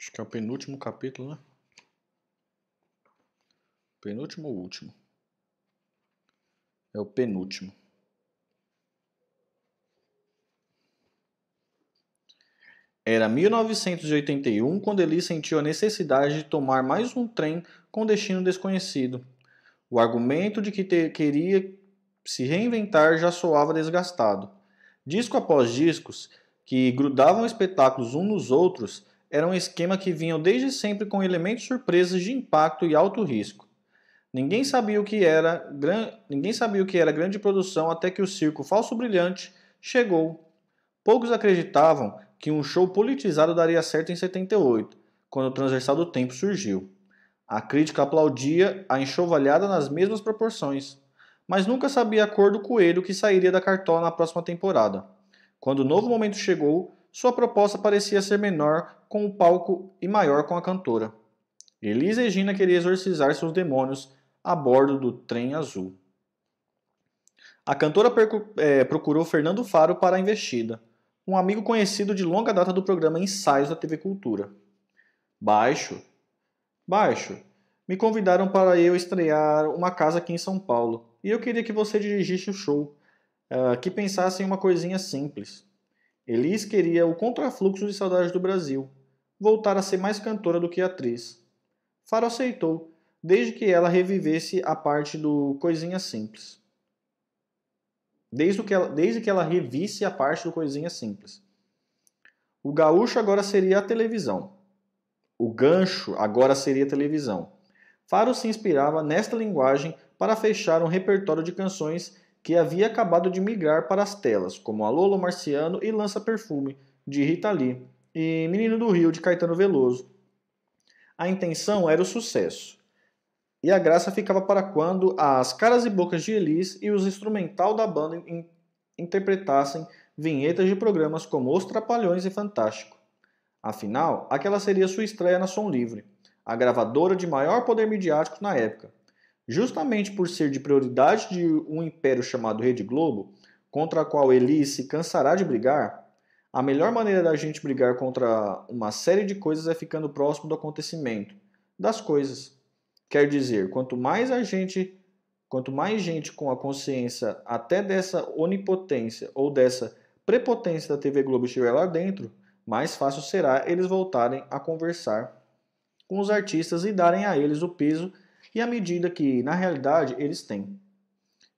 Acho que é o penúltimo capítulo, né? Penúltimo ou último? É o penúltimo. Era 1981 quando ele sentiu a necessidade de tomar mais um trem com destino desconhecido. O argumento de que queria se reinventar já soava desgastado. Disco após discos, que grudavam espetáculos uns nos outros, era um esquema que vinha desde sempre com elementos surpresas de impacto e alto risco. Ninguém sabia o que era, gran... ninguém sabia o que era grande produção até que o circo falso brilhante chegou. Poucos acreditavam que um show politizado daria certo em 78, quando o transversal do tempo surgiu. A crítica aplaudia a enxovalhada nas mesmas proporções, mas nunca sabia a cor do coelho que sairia da cartola na próxima temporada. Quando o novo momento chegou, sua proposta parecia ser menor com o palco e maior com a cantora. Elisa e Gina queria exorcizar seus demônios a bordo do trem azul. A cantora é, procurou Fernando Faro para a investida, um amigo conhecido de longa data do programa Ensaios da TV Cultura. Baixo, Baixo, me convidaram para eu estrear uma casa aqui em São Paulo e eu queria que você dirigisse o show, uh, que pensasse em uma coisinha simples. Elis queria o contrafluxo de Saudades do Brasil, voltar a ser mais cantora do que atriz. Faro aceitou, desde que ela revivesse a parte do Coisinha Simples. Desde que, ela, desde que ela revisse a parte do Coisinha Simples. O gaúcho agora seria a televisão. O gancho agora seria televisão. Faro se inspirava nesta linguagem para fechar um repertório de canções que havia acabado de migrar para as telas, como Alolo Marciano e Lança Perfume, de Rita Lee, e Menino do Rio, de Caetano Veloso. A intenção era o sucesso. E a graça ficava para quando as caras e bocas de Elis e os instrumental da banda in interpretassem vinhetas de programas como Os Trapalhões e Fantástico. Afinal, aquela seria sua estreia na Som Livre, a gravadora de maior poder midiático na época. Justamente por ser de prioridade de um império chamado Rede Globo, contra a qual ele se cansará de brigar, a melhor maneira da gente brigar contra uma série de coisas é ficando próximo do acontecimento, das coisas. Quer dizer, quanto mais a gente, quanto mais gente com a consciência até dessa onipotência ou dessa prepotência da TV Globo estiver lá dentro, mais fácil será eles voltarem a conversar com os artistas e darem a eles o peso e a medida que, na realidade, eles têm.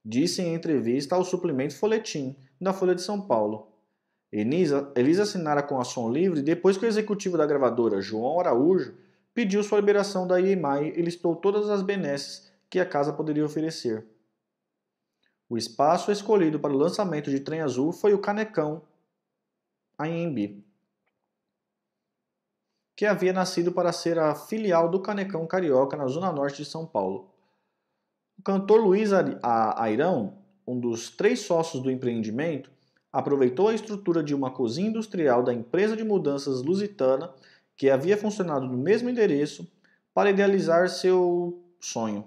Disse em entrevista ao suplemento Folhetim, da Folha de São Paulo. Elisa, Elisa assinara com a Som Livre depois que o executivo da gravadora, João Araújo, pediu sua liberação da EMI e listou todas as benesses que a casa poderia oferecer. O espaço escolhido para o lançamento de Trem Azul foi o Canecão, a Anhembi, que havia nascido para ser a filial do Canecão Carioca na zona norte de São Paulo. O cantor Luiz Airão, um dos três sócios do empreendimento, aproveitou a estrutura de uma cozinha industrial da empresa de mudanças Lusitana, que havia funcionado no mesmo endereço, para idealizar seu sonho.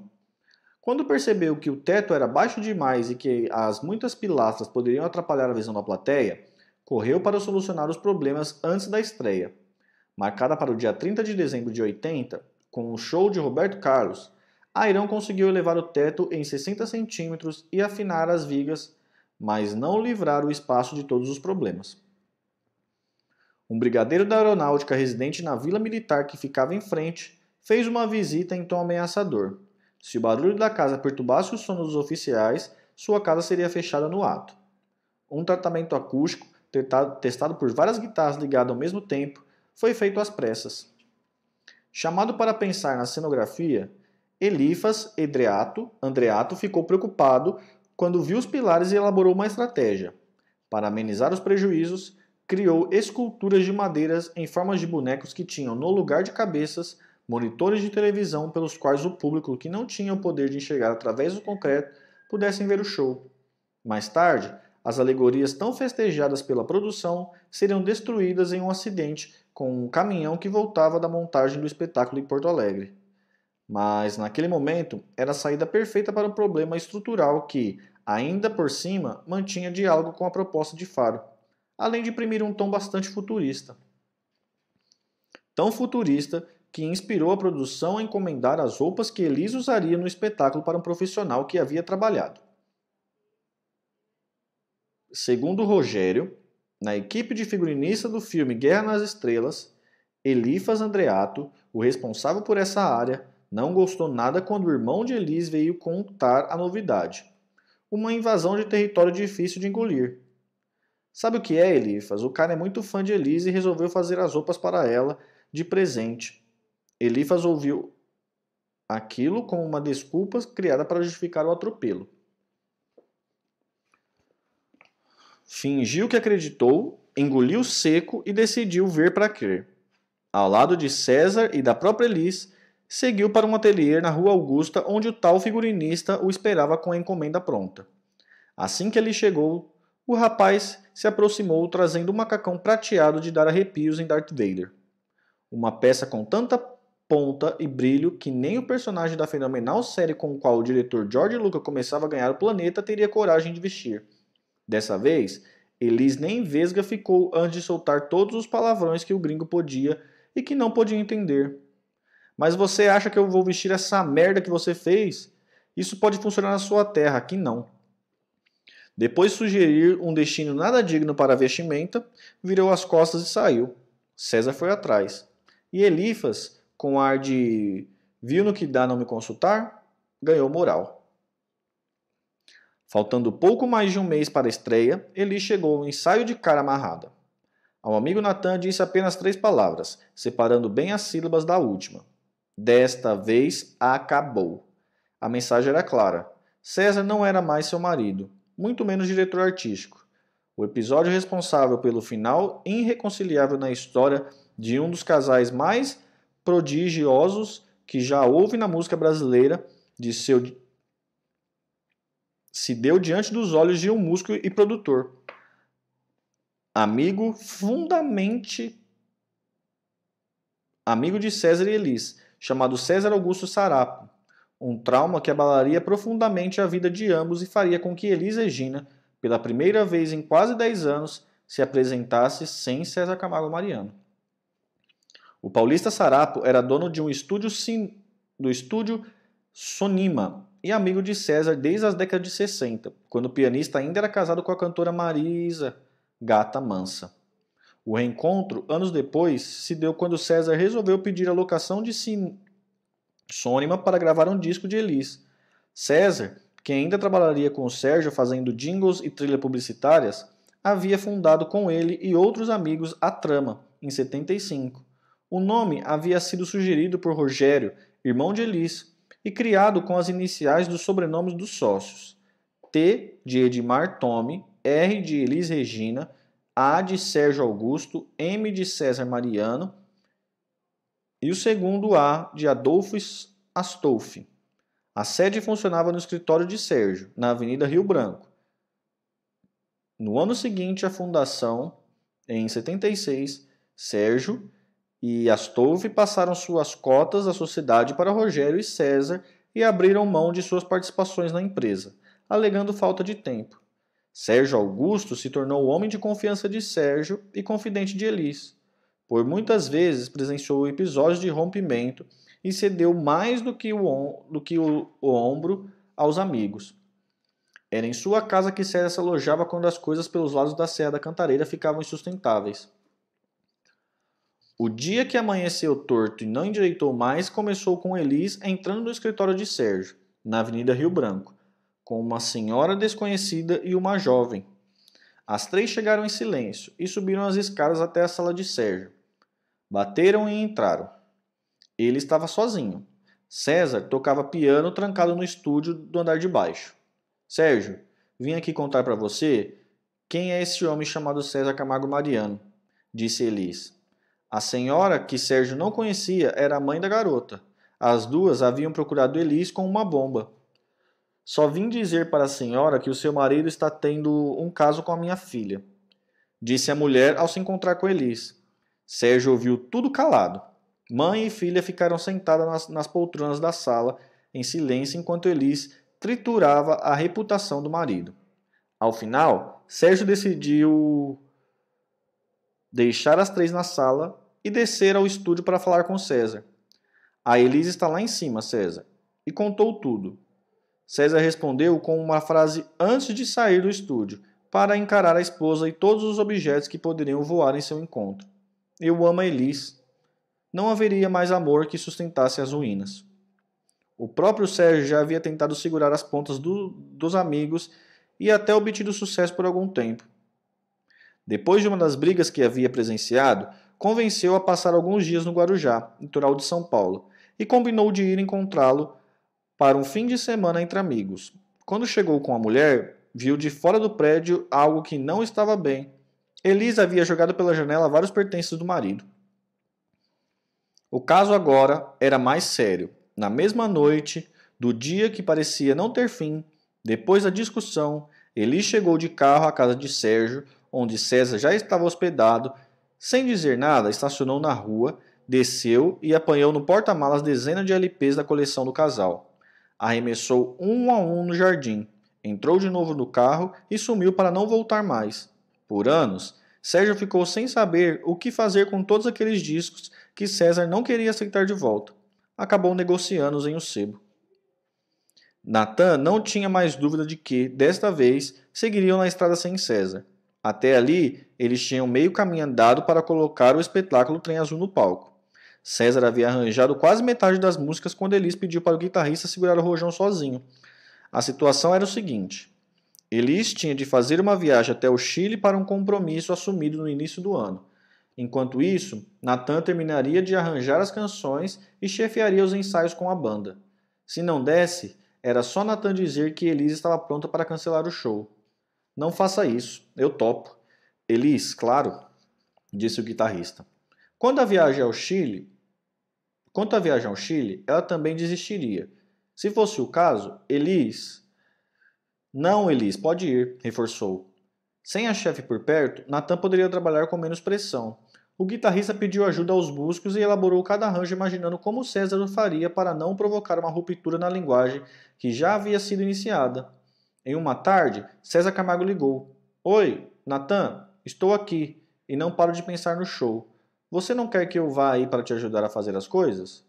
Quando percebeu que o teto era baixo demais e que as muitas pilastras poderiam atrapalhar a visão da plateia, correu para solucionar os problemas antes da estreia marcada para o dia 30 de dezembro de 80, com o show de Roberto Carlos, Airão conseguiu elevar o teto em 60 centímetros e afinar as vigas, mas não livrar o espaço de todos os problemas. Um brigadeiro da aeronáutica residente na vila militar que ficava em frente fez uma visita em tom ameaçador. Se o barulho da casa perturbasse o sono dos oficiais, sua casa seria fechada no ato. Um tratamento acústico testado por várias guitarras ligadas ao mesmo tempo foi feito às pressas. Chamado para pensar na cenografia, Elifas Edreato, Andreato ficou preocupado quando viu os pilares e elaborou uma estratégia. Para amenizar os prejuízos, criou esculturas de madeiras em formas de bonecos que tinham no lugar de cabeças monitores de televisão pelos quais o público que não tinha o poder de enxergar através do concreto pudessem ver o show. Mais tarde, as alegorias tão festejadas pela produção seriam destruídas em um acidente com um caminhão que voltava da montagem do espetáculo em Porto Alegre. Mas naquele momento era a saída perfeita para o problema estrutural que, ainda por cima, mantinha diálogo com a proposta de Faro, além de imprimir um tom bastante futurista. Tão futurista que inspirou a produção a encomendar as roupas que Elisa usaria no espetáculo para um profissional que havia trabalhado. Segundo Rogério, na equipe de figurinista do filme Guerra nas Estrelas, Elifas Andreato, o responsável por essa área, não gostou nada quando o irmão de Elis veio contar a novidade. Uma invasão de território difícil de engolir. Sabe o que é, Elifas? O cara é muito fã de Elis e resolveu fazer as roupas para ela de presente. Elifas ouviu aquilo como uma desculpa criada para justificar o atropelo. Fingiu que acreditou, engoliu seco e decidiu ver para crer. Ao lado de César e da própria Liz, seguiu para um ateliê na Rua Augusta, onde o tal figurinista o esperava com a encomenda pronta. Assim que ele chegou, o rapaz se aproximou trazendo um macacão prateado de dar arrepios em Darth Vader. Uma peça com tanta ponta e brilho que nem o personagem da fenomenal série com o qual o diretor George Lucas começava a ganhar o planeta teria coragem de vestir. Dessa vez, Elis nem vesga ficou antes de soltar todos os palavrões que o gringo podia e que não podia entender. Mas você acha que eu vou vestir essa merda que você fez? Isso pode funcionar na sua terra, aqui não. Depois sugerir um destino nada digno para a vestimenta, virou as costas e saiu. César foi atrás. E Elifas, com ar de viu no que dá não me consultar, ganhou moral. Faltando pouco mais de um mês para a estreia, Eli chegou ao ensaio de cara amarrada. Ao amigo Natan disse apenas três palavras, separando bem as sílabas da última. Desta vez acabou. A mensagem era clara. César não era mais seu marido, muito menos diretor artístico. O episódio responsável pelo final irreconciliável na história de um dos casais mais prodigiosos que já houve na música brasileira, de seu se deu diante dos olhos de um músico e produtor. Amigo fundamente amigo de César e Elis, chamado César Augusto Sarapo, um trauma que abalaria profundamente a vida de ambos e faria com que Elis Regina, pela primeira vez em quase 10 anos, se apresentasse sem César Camargo Mariano. O paulista Sarapo era dono de um estúdio do estúdio Sonima, e amigo de César desde as décadas de 60, quando o pianista ainda era casado com a cantora Marisa Gata Mansa. O reencontro, anos depois, se deu quando César resolveu pedir a locação de Sônima para gravar um disco de Elis. César, que ainda trabalharia com o Sérgio fazendo jingles e trilhas publicitárias, havia fundado com ele e outros amigos a Trama, em 75. O nome havia sido sugerido por Rogério, irmão de Elis, e criado com as iniciais dos sobrenomes dos sócios: T de Edmar Tome, R de Elis Regina, A de Sérgio Augusto, M de César Mariano e o segundo A de Adolfo Astolfi. A sede funcionava no escritório de Sérgio, na Avenida Rio Branco. No ano seguinte à fundação, em 76, Sérgio e Astolfo passaram suas cotas à sociedade para Rogério e César e abriram mão de suas participações na empresa, alegando falta de tempo. Sérgio Augusto se tornou o homem de confiança de Sérgio e confidente de Elis, por muitas vezes presenciou episódios de rompimento e cedeu mais do que o, do que o, o ombro aos amigos. Era em sua casa que César se alojava quando as coisas pelos lados da Serra da Cantareira ficavam insustentáveis. O dia que amanheceu torto e não endireitou mais começou com Elis entrando no escritório de Sérgio, na Avenida Rio Branco, com uma senhora desconhecida e uma jovem. As três chegaram em silêncio e subiram as escadas até a sala de Sérgio. Bateram e entraram. Ele estava sozinho. César tocava piano trancado no estúdio do andar de baixo. Sérgio, vim aqui contar para você quem é esse homem chamado César Camargo Mariano, disse Elis. A senhora, que Sérgio não conhecia, era a mãe da garota. As duas haviam procurado Elis com uma bomba. Só vim dizer para a senhora que o seu marido está tendo um caso com a minha filha, disse a mulher ao se encontrar com Elis. Sérgio ouviu tudo calado. Mãe e filha ficaram sentadas nas, nas poltronas da sala, em silêncio, enquanto Elis triturava a reputação do marido. Ao final, Sérgio decidiu deixar as três na sala e descer ao estúdio para falar com César. A Elise está lá em cima, César, e contou tudo. César respondeu com uma frase antes de sair do estúdio, para encarar a esposa e todos os objetos que poderiam voar em seu encontro. Eu amo a Elis. Não haveria mais amor que sustentasse as ruínas. O próprio Sérgio já havia tentado segurar as pontas do, dos amigos e até obtido sucesso por algum tempo. Depois de uma das brigas que havia presenciado, convenceu a passar alguns dias no Guarujá, litoral de São Paulo, e combinou de ir encontrá-lo para um fim de semana entre amigos. Quando chegou com a mulher, viu de fora do prédio algo que não estava bem. Elisa havia jogado pela janela vários pertences do marido. O caso agora era mais sério. Na mesma noite, do dia que parecia não ter fim, depois da discussão, Elis chegou de carro à casa de Sérgio, onde César já estava hospedado, sem dizer nada, estacionou na rua, desceu e apanhou no porta-malas dezenas de LPs da coleção do casal. Arremessou um a um no jardim, entrou de novo no carro e sumiu para não voltar mais. Por anos, Sérgio ficou sem saber o que fazer com todos aqueles discos que César não queria aceitar de volta. Acabou negociando-os em um sebo. Natan não tinha mais dúvida de que, desta vez, seguiriam na estrada sem César. Até ali, eles tinham meio caminho andado para colocar o espetáculo Trem Azul no palco. César havia arranjado quase metade das músicas quando Elis pediu para o guitarrista segurar o rojão sozinho. A situação era o seguinte: Elis tinha de fazer uma viagem até o Chile para um compromisso assumido no início do ano. Enquanto isso, Nathan terminaria de arranjar as canções e chefiaria os ensaios com a banda. Se não desse, era só Nathan dizer que Elise estava pronta para cancelar o show. Não faça isso, eu topo. Elis, claro, disse o guitarrista. Quanto à viagem ao Chile, quanto a viagem ao Chile, ela também desistiria. Se fosse o caso, Elis. Não, Elis, pode ir, reforçou. Sem a chefe por perto, Natan poderia trabalhar com menos pressão. O guitarrista pediu ajuda aos buscos e elaborou cada arranjo imaginando como César o faria para não provocar uma ruptura na linguagem que já havia sido iniciada. Em uma tarde, César Camargo ligou. Oi, Natan, estou aqui e não paro de pensar no show. Você não quer que eu vá aí para te ajudar a fazer as coisas?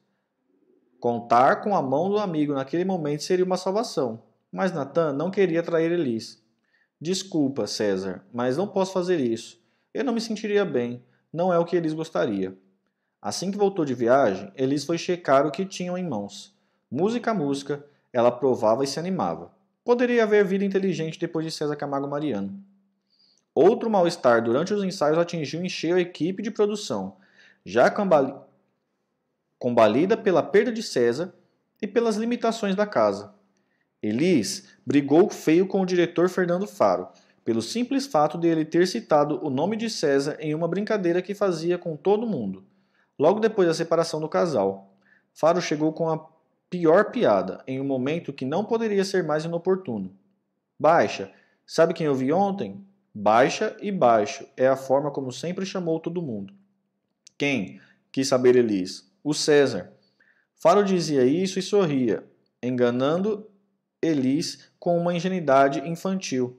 Contar com a mão do amigo naquele momento seria uma salvação, mas Natan não queria trair Elis. Desculpa, César, mas não posso fazer isso. Eu não me sentiria bem, não é o que Elis gostaria. Assim que voltou de viagem, Elis foi checar o que tinham em mãos. Música a música, ela provava e se animava. Poderia haver vida inteligente depois de César Camargo Mariano. Outro mal-estar durante os ensaios atingiu em cheio a equipe de produção, já combalida pela perda de César e pelas limitações da casa. Elis brigou feio com o diretor Fernando Faro, pelo simples fato de ele ter citado o nome de César em uma brincadeira que fazia com todo mundo, logo depois da separação do casal. Faro chegou com a Pior piada, em um momento que não poderia ser mais inoportuno. Baixa. Sabe quem eu vi ontem? Baixa e baixo é a forma como sempre chamou todo mundo. Quem? Quis saber Elis. O César. Faro dizia isso e sorria, enganando Elis com uma ingenuidade infantil.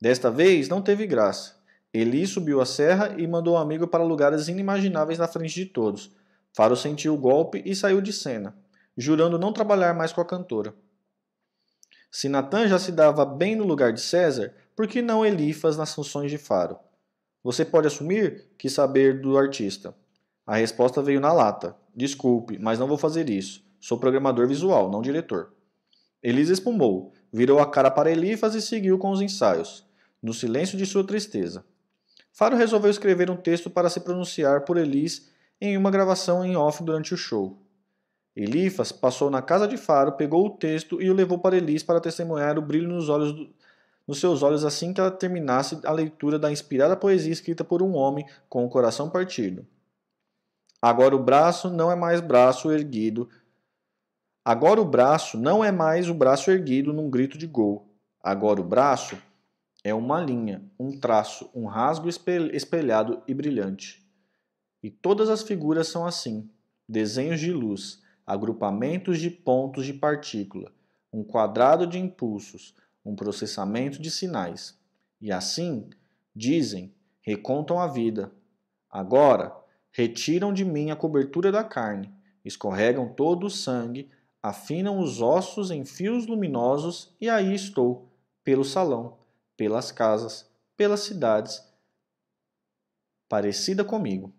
Desta vez não teve graça. Elis subiu a serra e mandou o um amigo para lugares inimagináveis na frente de todos Faro sentiu o golpe e saiu de cena, jurando não trabalhar mais com a cantora. Se Natan já se dava bem no lugar de César, por que não Elifas nas funções de Faro? Você pode assumir que saber do artista. A resposta veio na lata. Desculpe, mas não vou fazer isso. Sou programador visual, não diretor. Elisa espumou, virou a cara para Elifas e seguiu com os ensaios, no silêncio de sua tristeza. Faro resolveu escrever um texto para se pronunciar por Elis em uma gravação em off durante o show. Elifas passou na casa de Faro, pegou o texto e o levou para Elis para testemunhar o brilho nos, olhos do... nos seus olhos assim que ela terminasse a leitura da inspirada poesia escrita por um homem com o coração partido. Agora o braço não é mais braço erguido. Agora o braço não é mais o braço erguido num grito de gol. Agora o braço é uma linha, um traço, um rasgo espelhado e brilhante. E todas as figuras são assim: desenhos de luz, agrupamentos de pontos de partícula, um quadrado de impulsos, um processamento de sinais. E assim, dizem, recontam a vida. Agora, retiram de mim a cobertura da carne, escorregam todo o sangue, afinam os ossos em fios luminosos e aí estou, pelo salão, pelas casas, pelas cidades, parecida comigo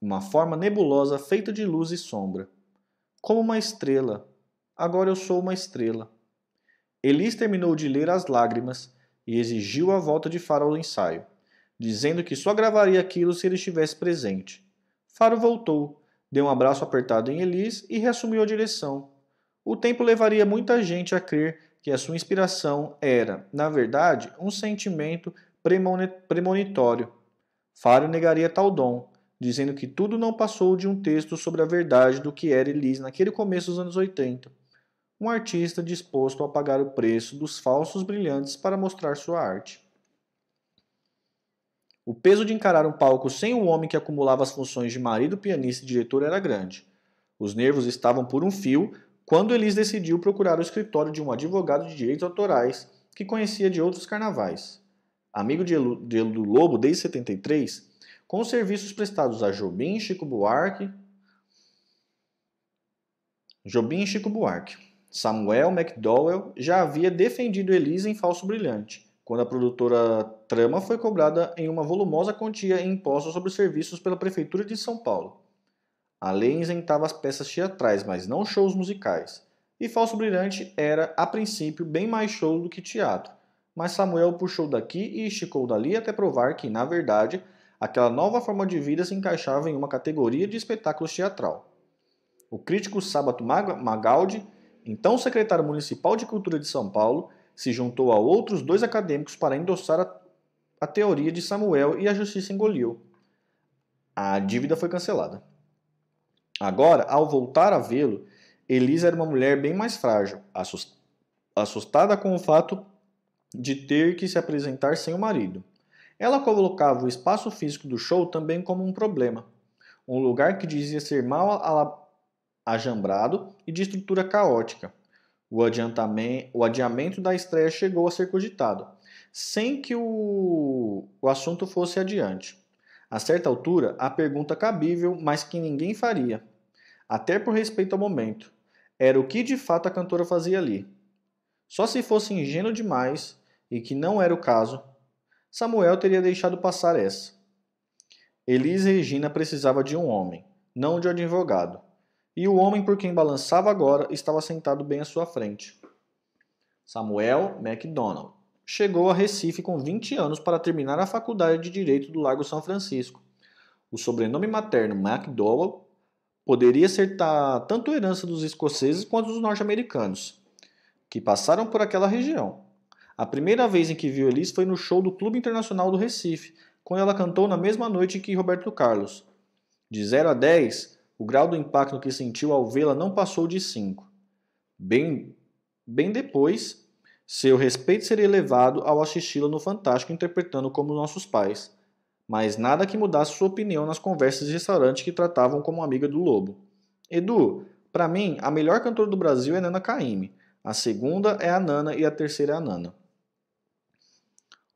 uma forma nebulosa feita de luz e sombra. Como uma estrela. Agora eu sou uma estrela. Elis terminou de ler as lágrimas e exigiu a volta de Faro ao ensaio, dizendo que só gravaria aquilo se ele estivesse presente. Faro voltou, deu um abraço apertado em Elis e reassumiu a direção. O tempo levaria muita gente a crer que a sua inspiração era, na verdade, um sentimento premonitório. Faro negaria tal dom, dizendo que tudo não passou de um texto sobre a verdade do que era Elis naquele começo dos anos 80. Um artista disposto a pagar o preço dos falsos brilhantes para mostrar sua arte. O peso de encarar um palco sem o um homem que acumulava as funções de marido, pianista e diretor era grande. Os nervos estavam por um fio quando Elis decidiu procurar o escritório de um advogado de direitos autorais que conhecia de outros carnavais. Amigo de, Elu, de Elu do Lobo desde 73, com serviços prestados a Jobim, Chico Buarque, Jobim e Chico Buarque. Samuel McDowell já havia defendido Elisa em Falso Brilhante, quando a produtora Trama foi cobrada em uma volumosa quantia em impostos sobre os serviços pela Prefeitura de São Paulo. A lei isentava as peças teatrais, mas não shows musicais. E Falso Brilhante era, a princípio, bem mais show do que teatro. Mas Samuel puxou daqui e esticou dali até provar que, na verdade, aquela nova forma de vida se encaixava em uma categoria de espetáculos teatral. O crítico Sábato Magaldi, então secretário municipal de Cultura de São Paulo, se juntou a outros dois acadêmicos para endossar a, a teoria de Samuel e a justiça engoliu. A dívida foi cancelada. Agora, ao voltar a vê-lo, Elisa era uma mulher bem mais frágil, assustada com o fato de ter que se apresentar sem o marido. Ela colocava o espaço físico do show também como um problema. Um lugar que dizia ser mal ajambrado e de estrutura caótica. O, o adiamento da estreia chegou a ser cogitado, sem que o, o assunto fosse adiante. A certa altura, a pergunta cabível, mas que ninguém faria, até por respeito ao momento, era o que de fato a cantora fazia ali. Só se fosse ingênuo demais, e que não era o caso, Samuel teria deixado passar essa. Elis Regina precisava de um homem, não de um advogado, e o homem por quem balançava agora estava sentado bem à sua frente. Samuel MacDonald chegou a Recife com 20 anos para terminar a faculdade de Direito do Largo São Francisco. O sobrenome materno MacDowell poderia ser tanto herança dos escoceses quanto dos norte-americanos, que passaram por aquela região. A primeira vez em que viu Elis foi no show do Clube Internacional do Recife, quando ela cantou na mesma noite que Roberto Carlos. De 0 a 10, o grau do impacto que sentiu ao vê-la não passou de 5. Bem, bem depois, seu respeito seria elevado ao assisti-la no Fantástico interpretando como nossos pais, mas nada que mudasse sua opinião nas conversas de restaurante que tratavam como amiga do Lobo. Edu, para mim, a melhor cantora do Brasil é Nana Caymmi, a segunda é a Nana e a terceira é a Nana.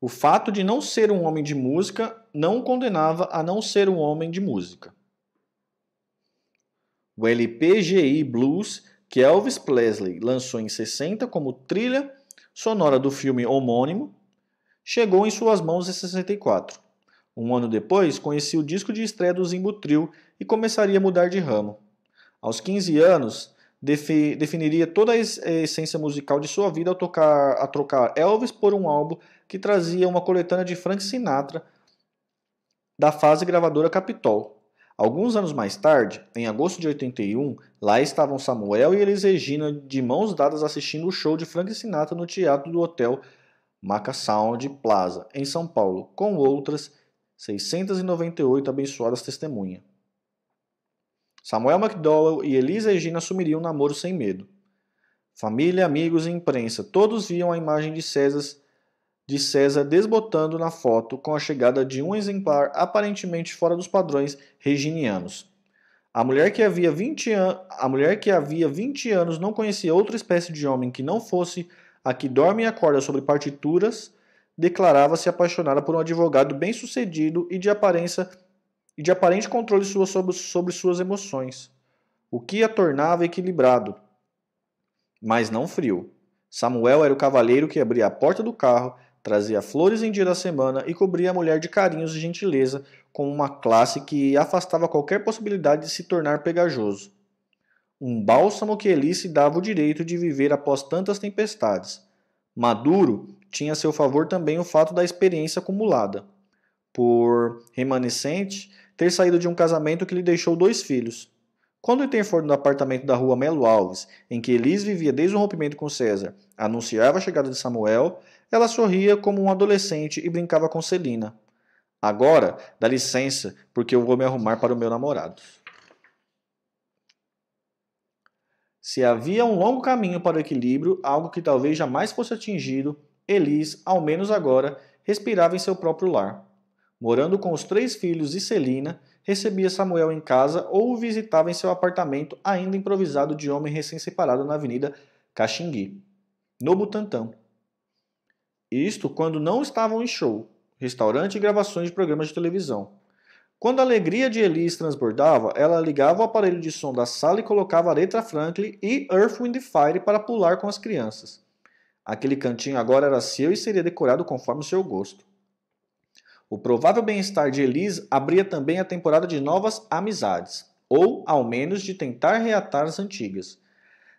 O fato de não ser um homem de música não o condenava a não ser um homem de música. O LPGI Blues, que Elvis Presley lançou em 60 como trilha sonora do filme homônimo, chegou em suas mãos em 64. Um ano depois, conheci o disco de estreia do Zimbo Trio e começaria a mudar de ramo. Aos 15 anos, definiria toda a eh, essência musical de sua vida ao tocar, a trocar Elvis por um álbum que trazia uma coletânea de Frank Sinatra da fase gravadora Capitol. Alguns anos mais tarde, em agosto de 81, lá estavam Samuel e Elis Regina de mãos dadas assistindo o show de Frank Sinatra no teatro do hotel Maca Sound Plaza, em São Paulo, com outras 698 abençoadas testemunhas. Samuel McDowell e Elisa Regina assumiriam um namoro sem medo. Família, amigos e imprensa, todos viam a imagem de César, de César desbotando na foto com a chegada de um exemplar aparentemente fora dos padrões reginianos. A mulher que havia 20, an a mulher que havia 20 anos não conhecia outra espécie de homem que não fosse a que dorme e acorda sobre partituras, declarava-se apaixonada por um advogado bem-sucedido e de aparência e de aparente controle sua sobre, sobre suas emoções, o que a tornava equilibrado, mas não frio. Samuel era o cavaleiro que abria a porta do carro, trazia flores em dia da semana e cobria a mulher de carinhos e gentileza, com uma classe que afastava qualquer possibilidade de se tornar pegajoso. Um bálsamo que ele se dava o direito de viver após tantas tempestades. Maduro tinha a seu favor também o fato da experiência acumulada. Por remanescente, ter saído de um casamento que lhe deixou dois filhos. Quando o Itenforno, do apartamento da rua Melo Alves, em que Elis vivia desde o rompimento com César, anunciava a chegada de Samuel, ela sorria como um adolescente e brincava com Celina. Agora, dá licença, porque eu vou me arrumar para o meu namorado. Se havia um longo caminho para o equilíbrio, algo que talvez jamais fosse atingido, Elis, ao menos agora, respirava em seu próprio lar. Morando com os três filhos e Celina, recebia Samuel em casa ou o visitava em seu apartamento ainda improvisado de homem recém-separado na Avenida Caxingui, no Butantã. Isto quando não estavam em show, restaurante e gravações de programas de televisão. Quando a alegria de Elis transbordava, ela ligava o aparelho de som da sala e colocava Aretha Franklin e Earth, Wind Fire para pular com as crianças. Aquele cantinho agora era seu e seria decorado conforme o seu gosto. O provável bem-estar de Elise abria também a temporada de novas amizades, ou ao menos de tentar reatar as antigas.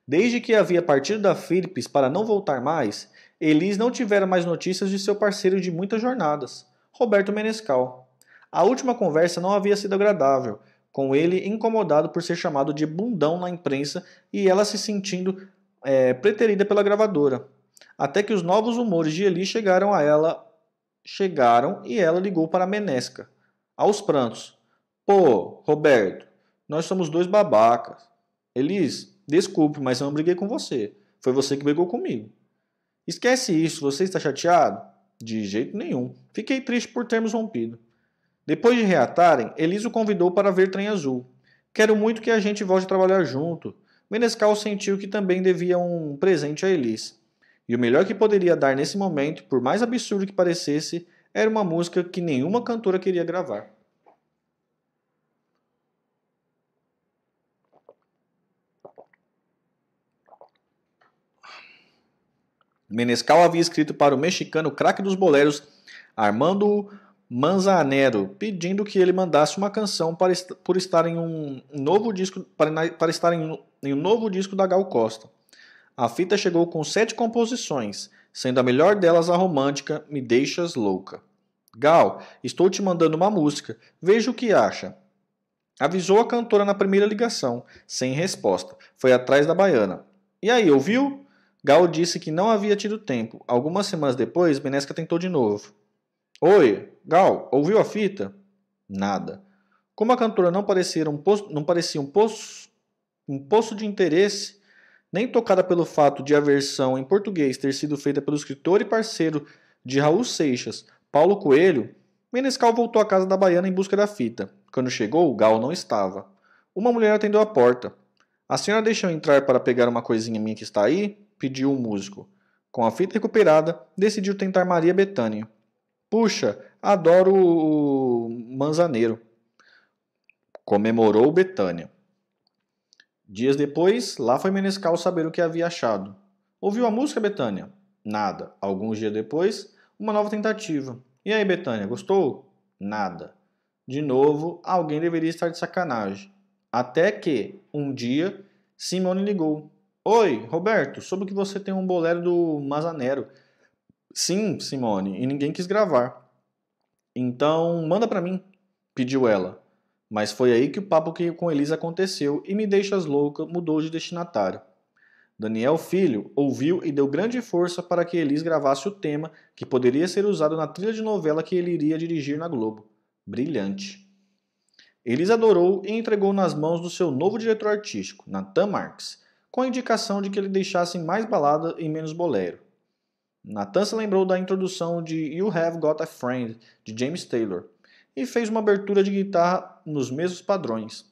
Desde que havia partido da Philips para não voltar mais, Elis não tivera mais notícias de seu parceiro de muitas jornadas, Roberto Menescal. A última conversa não havia sido agradável, com ele incomodado por ser chamado de bundão na imprensa e ela se sentindo é, preterida pela gravadora. Até que os novos humores de Elis chegaram a ela Chegaram e ela ligou para Menesca, aos prantos. Pô, Roberto, nós somos dois babacas. Elis, desculpe, mas eu não briguei com você. Foi você que brigou comigo. Esquece isso, você está chateado? De jeito nenhum. Fiquei triste por termos rompido. Depois de reatarem, Elis o convidou para ver Trem Azul. Quero muito que a gente volte a trabalhar junto. Menescal sentiu que também devia um presente a Elis. E o melhor que poderia dar nesse momento, por mais absurdo que parecesse, era uma música que nenhuma cantora queria gravar. Menescal havia escrito para o mexicano craque dos boleros Armando Manzanero, pedindo que ele mandasse uma canção para est por estar em um novo disco para, para estar em um, em um novo disco da Gal Costa a fita chegou com sete composições, sendo a melhor delas a romântica Me Deixas Louca. Gal, estou te mandando uma música, veja o que acha. Avisou a cantora na primeira ligação, sem resposta. Foi atrás da baiana. E aí, ouviu? Gal disse que não havia tido tempo. Algumas semanas depois, Benesca tentou de novo. Oi, Gal, ouviu a fita? Nada. Como a cantora não parecia um poço, não parecia um poço, um poço de interesse, nem tocada pelo fato de a versão em português ter sido feita pelo escritor e parceiro de Raul Seixas, Paulo Coelho, Menescal voltou à casa da baiana em busca da fita. Quando chegou, o Gal não estava. Uma mulher atendeu a porta. A senhora deixou entrar para pegar uma coisinha minha que está aí? pediu o músico. Com a fita recuperada, decidiu tentar Maria Betânia. Puxa, adoro o manzaneiro. Comemorou Betânia. Dias depois, lá foi Menescal saber o que havia achado. Ouviu a música, Betânia? Nada. Alguns dias depois, uma nova tentativa. E aí, Betânia, gostou? Nada. De novo, alguém deveria estar de sacanagem. Até que, um dia, Simone ligou. Oi, Roberto, soube que você tem um bolero do Mazanero. Sim, Simone, e ninguém quis gravar. Então, manda para mim, pediu ela. Mas foi aí que o papo que com Elisa aconteceu e Me Deixas Louca mudou de destinatário. Daniel Filho ouviu e deu grande força para que Elis gravasse o tema que poderia ser usado na trilha de novela que ele iria dirigir na Globo. Brilhante. Elis adorou e entregou nas mãos do seu novo diretor artístico, Nathan Marks, com a indicação de que ele deixasse mais balada e menos bolero. Nathan se lembrou da introdução de You Have Got a Friend, de James Taylor, e fez uma abertura de guitarra nos mesmos padrões.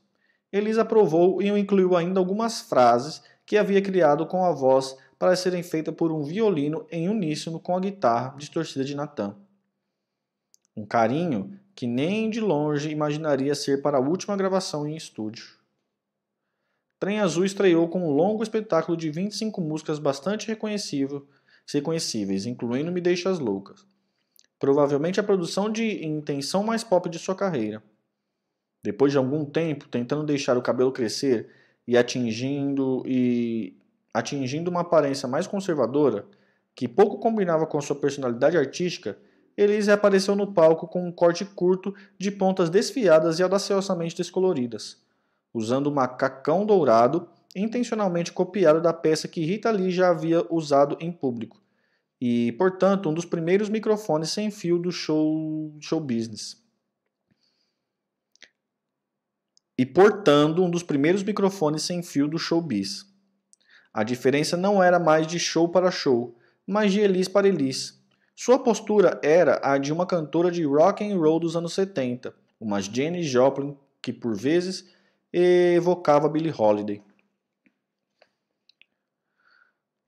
Elis aprovou e incluiu ainda algumas frases que havia criado com a voz para serem feitas por um violino em uníssono com a guitarra distorcida de Natan. Um carinho que nem de longe imaginaria ser para a última gravação em estúdio. Trem Azul estreou com um longo espetáculo de 25 músicas bastante reconhecíveis, incluindo Me Deixas Loucas, provavelmente a produção de intenção mais pop de sua carreira. Depois de algum tempo tentando deixar o cabelo crescer e atingindo e atingindo uma aparência mais conservadora, que pouco combinava com sua personalidade artística, Elise apareceu no palco com um corte curto de pontas desfiadas e audaciosamente descoloridas, usando um macacão dourado intencionalmente copiado da peça que Rita Lee já havia usado em público, e, portanto, um dos primeiros microfones sem fio do show, show business. E, portanto, um dos primeiros microfones sem fio do showbiz. A diferença não era mais de show para show, mas de Elis para Elis. Sua postura era a de uma cantora de rock and roll dos anos 70, uma Janis Joplin que por vezes evocava Billie Holiday.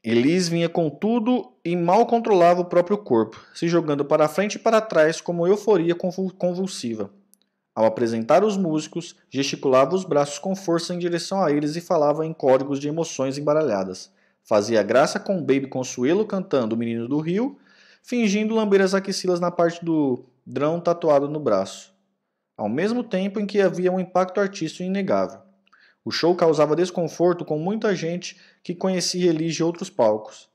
Elis vinha com tudo e mal controlava o próprio corpo, se jogando para frente e para trás como euforia convulsiva. Ao apresentar os músicos, gesticulava os braços com força em direção a eles e falava em códigos de emoções embaralhadas. Fazia graça com Baby Consuelo cantando O Menino do Rio, fingindo lamber as axilas na parte do drão tatuado no braço, ao mesmo tempo em que havia um impacto artístico inegável. O show causava desconforto com muita gente que conheci Relige e outros palcos.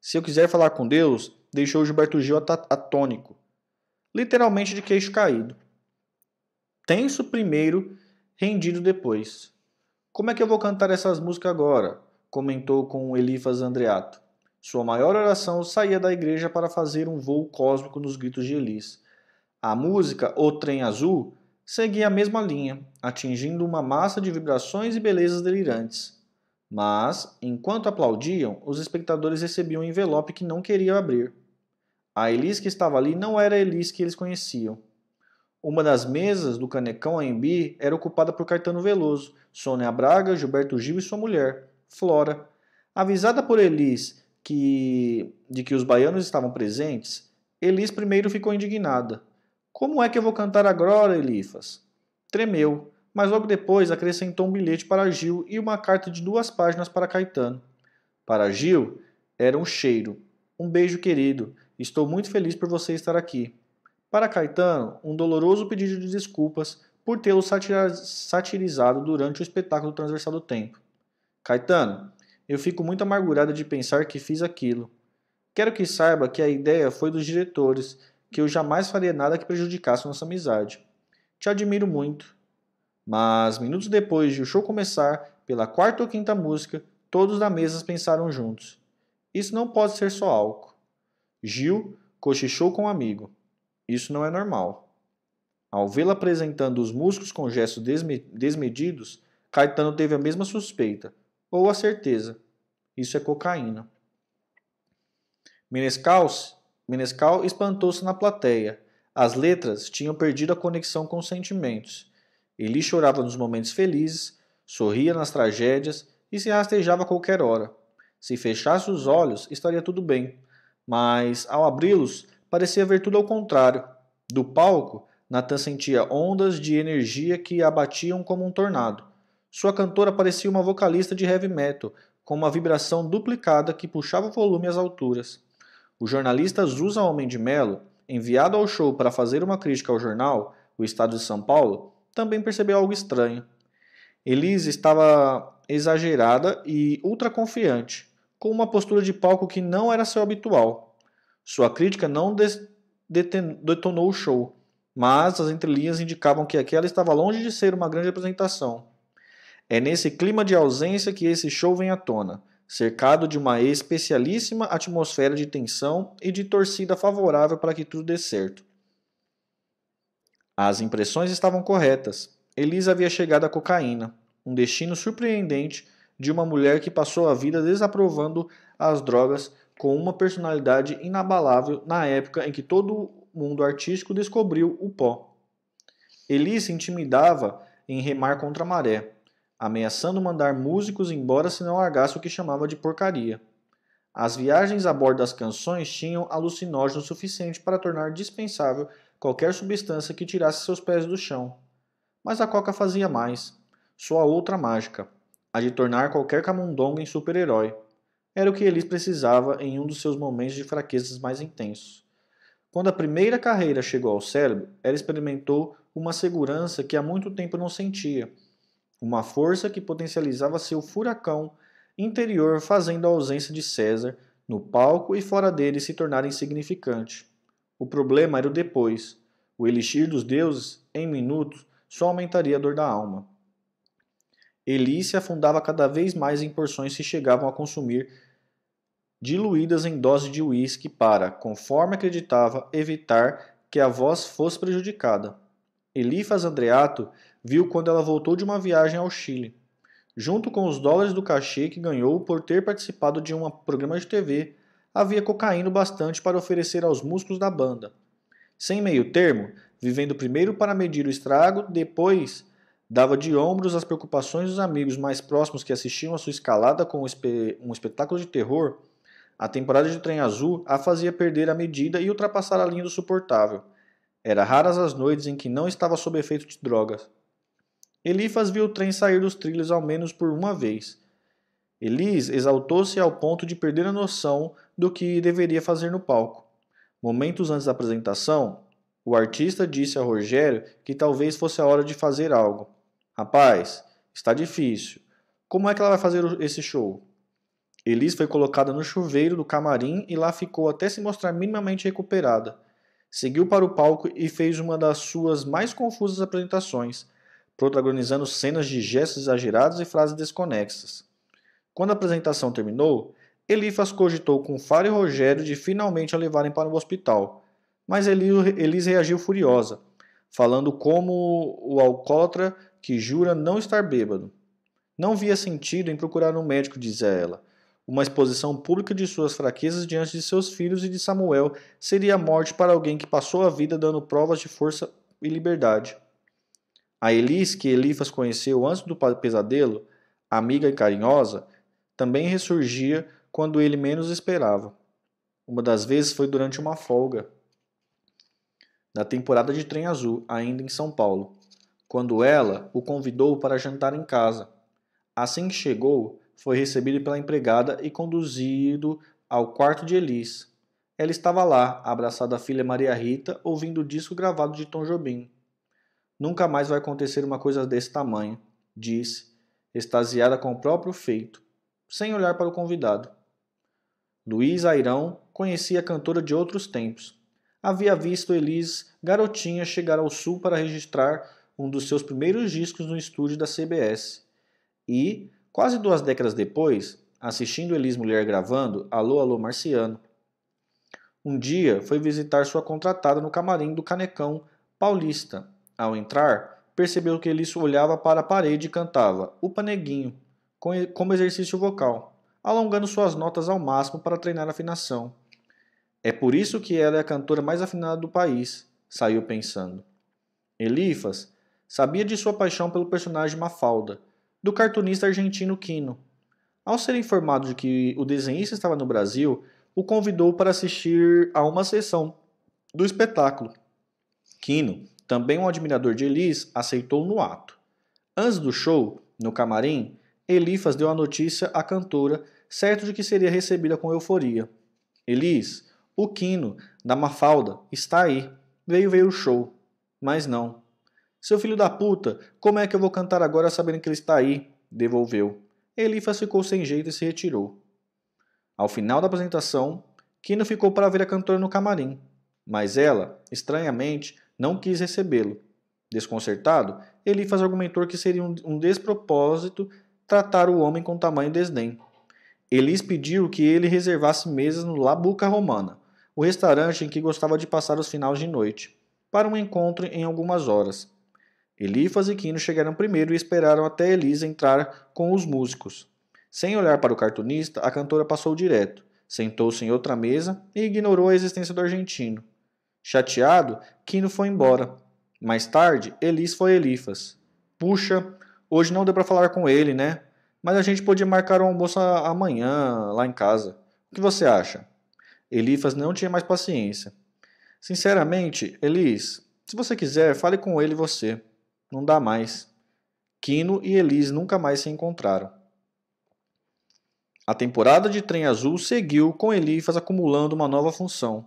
Se eu quiser falar com Deus, deixou Gilberto Gil atônico, literalmente de queixo caído. Tenso primeiro, rendido depois. Como é que eu vou cantar essas músicas agora? comentou com Elifas Andreato. Sua maior oração saía da igreja para fazer um voo cósmico nos gritos de Elis. A música O Trem Azul seguia a mesma linha, atingindo uma massa de vibrações e belezas delirantes. Mas, enquanto aplaudiam, os espectadores recebiam um envelope que não queriam abrir. A Elis que estava ali não era a Elis que eles conheciam. Uma das mesas do Canecão AMB era ocupada por Caetano Veloso, Sônia Braga, Gilberto Gil e sua mulher, Flora. Avisada por Elis que... de que os baianos estavam presentes, Elis primeiro ficou indignada. Como é que eu vou cantar agora, Elifas? Tremeu, mas logo depois acrescentou um bilhete para Gil e uma carta de duas páginas para Caetano. Para Gil, era um cheiro. Um beijo querido, estou muito feliz por você estar aqui. Para Caetano, um doloroso pedido de desculpas por tê-lo satirizado durante o espetáculo transversal do tempo. Caetano, eu fico muito amargurada de pensar que fiz aquilo. Quero que saiba que a ideia foi dos diretores, que eu jamais faria nada que prejudicasse nossa amizade. Te admiro muito, mas, minutos depois de o show começar, pela quarta ou quinta música, todos da mesa pensaram juntos. Isso não pode ser só álcool. Gil cochichou com um amigo. Isso não é normal. Ao vê-la apresentando os músculos com gestos desme desmedidos, Caetano teve a mesma suspeita, ou a certeza. Isso é cocaína. Menescal, Menescal espantou-se na plateia. As letras tinham perdido a conexão com os sentimentos. Eli chorava nos momentos felizes, sorria nas tragédias e se rastejava a qualquer hora. Se fechasse os olhos, estaria tudo bem, mas ao abri-los, parecia ver tudo ao contrário. Do palco, Nathan sentia ondas de energia que abatiam como um tornado. Sua cantora parecia uma vocalista de heavy metal, com uma vibração duplicada que puxava o volume às alturas. O jornalista Zusa Homem de Melo, enviado ao show para fazer uma crítica ao jornal, o Estado de São Paulo, também percebeu algo estranho. Elise estava exagerada e ultraconfiante, com uma postura de palco que não era seu habitual. Sua crítica não detonou o show, mas as entrelinhas indicavam que aquela estava longe de ser uma grande apresentação. É nesse clima de ausência que esse show vem à tona, cercado de uma especialíssima atmosfera de tensão e de torcida favorável para que tudo dê certo. As impressões estavam corretas. Elisa havia chegado à cocaína, um destino surpreendente de uma mulher que passou a vida desaprovando as drogas com uma personalidade inabalável na época em que todo mundo artístico descobriu o pó. Elisa intimidava em remar contra a maré, ameaçando mandar músicos embora se não largasse o que chamava de porcaria. As viagens a bordo das canções tinham alucinógeno suficiente para tornar dispensável qualquer substância que tirasse seus pés do chão. Mas a Coca fazia mais, sua outra mágica, a de tornar qualquer camundongo em super-herói. Era o que Elis precisava em um dos seus momentos de fraquezas mais intensos. Quando a primeira carreira chegou ao cérebro, ela experimentou uma segurança que há muito tempo não sentia, uma força que potencializava seu furacão interior, fazendo a ausência de César no palco e fora dele se tornar insignificante. O problema era o depois. O elixir dos deuses, em minutos, só aumentaria a dor da alma. Eli se afundava cada vez mais em porções que chegavam a consumir, diluídas em dose de uísque para, conforme acreditava, evitar que a voz fosse prejudicada. Elifas Andreato viu quando ela voltou de uma viagem ao Chile. Junto com os dólares do cachê que ganhou por ter participado de um programa de TV, havia cocaína bastante para oferecer aos músculos da banda. Sem meio termo, vivendo primeiro para medir o estrago, depois dava de ombros às preocupações dos amigos mais próximos que assistiam a sua escalada com um espetáculo de terror, a temporada de Trem Azul a fazia perder a medida e ultrapassar a linha do suportável. Era raras as noites em que não estava sob efeito de drogas. Elifas viu o trem sair dos trilhos ao menos por uma vez. Elis exaltou-se ao ponto de perder a noção do que deveria fazer no palco. Momentos antes da apresentação, o artista disse a Rogério que talvez fosse a hora de fazer algo. Rapaz, está difícil. Como é que ela vai fazer esse show? Elis foi colocada no chuveiro do camarim e lá ficou até se mostrar minimamente recuperada. Seguiu para o palco e fez uma das suas mais confusas apresentações, protagonizando cenas de gestos exagerados e frases desconexas. Quando a apresentação terminou, Elifas cogitou com Fábio e Rogério de finalmente a levarem para o hospital, mas Elis reagiu furiosa, falando como o alcoólatra que jura não estar bêbado. Não via sentido em procurar um médico, dizia ela. Uma exposição pública de suas fraquezas diante de seus filhos e de Samuel seria a morte para alguém que passou a vida dando provas de força e liberdade. A Elis, que Elifas conheceu antes do pesadelo, amiga e carinhosa, também ressurgia quando ele menos esperava. Uma das vezes foi durante uma folga da temporada de Trem Azul, ainda em São Paulo, quando ela o convidou para jantar em casa. Assim que chegou, foi recebido pela empregada e conduzido ao quarto de Elis. Ela estava lá, abraçada à filha Maria Rita, ouvindo o disco gravado de Tom Jobim. Nunca mais vai acontecer uma coisa desse tamanho, disse, extasiada com o próprio feito, sem olhar para o convidado. Luiz Airão conhecia a cantora de outros tempos. Havia visto Elis garotinha chegar ao sul para registrar um dos seus primeiros discos no estúdio da CBS. E, quase duas décadas depois, assistindo Elis Mulher gravando Alô Alô Marciano. Um dia foi visitar sua contratada no camarim do Canecão Paulista. Ao entrar, percebeu que Elis olhava para a parede e cantava O Paneguinho, como exercício vocal alongando suas notas ao máximo para treinar a afinação. É por isso que ela é a cantora mais afinada do país, saiu pensando. Elifas sabia de sua paixão pelo personagem Mafalda, do cartunista argentino Quino. Ao ser informado de que o desenhista estava no Brasil, o convidou para assistir a uma sessão do espetáculo. Quino, também um admirador de Elis, aceitou no ato. Antes do show, no camarim, Elifas deu a notícia à cantora, certo de que seria recebida com euforia. Elis, o Quino, da Mafalda, está aí. Veio ver o show. Mas não. Seu filho da puta, como é que eu vou cantar agora sabendo que ele está aí? Devolveu. Elifas ficou sem jeito e se retirou. Ao final da apresentação, Quino ficou para ver a cantora no camarim, mas ela, estranhamente, não quis recebê-lo. Desconcertado, Elifas argumentou que seria um despropósito tratar o homem com tamanho desdém. Elis pediu que ele reservasse mesas no Labuca Romana, o restaurante em que gostava de passar os finais de noite, para um encontro em algumas horas. Elifas e Quino chegaram primeiro e esperaram até Elis entrar com os músicos. Sem olhar para o cartunista, a cantora passou direto, sentou-se em outra mesa e ignorou a existência do argentino. Chateado, Quino foi embora. Mais tarde, Elis foi Elifas. Puxa, Hoje não deu para falar com ele, né? Mas a gente podia marcar um almoço amanhã, lá em casa. O que você acha? Elifas não tinha mais paciência. Sinceramente, Elis, se você quiser, fale com ele você. Não dá mais. Quino e Elis nunca mais se encontraram. A temporada de Trem Azul seguiu com Elifas acumulando uma nova função.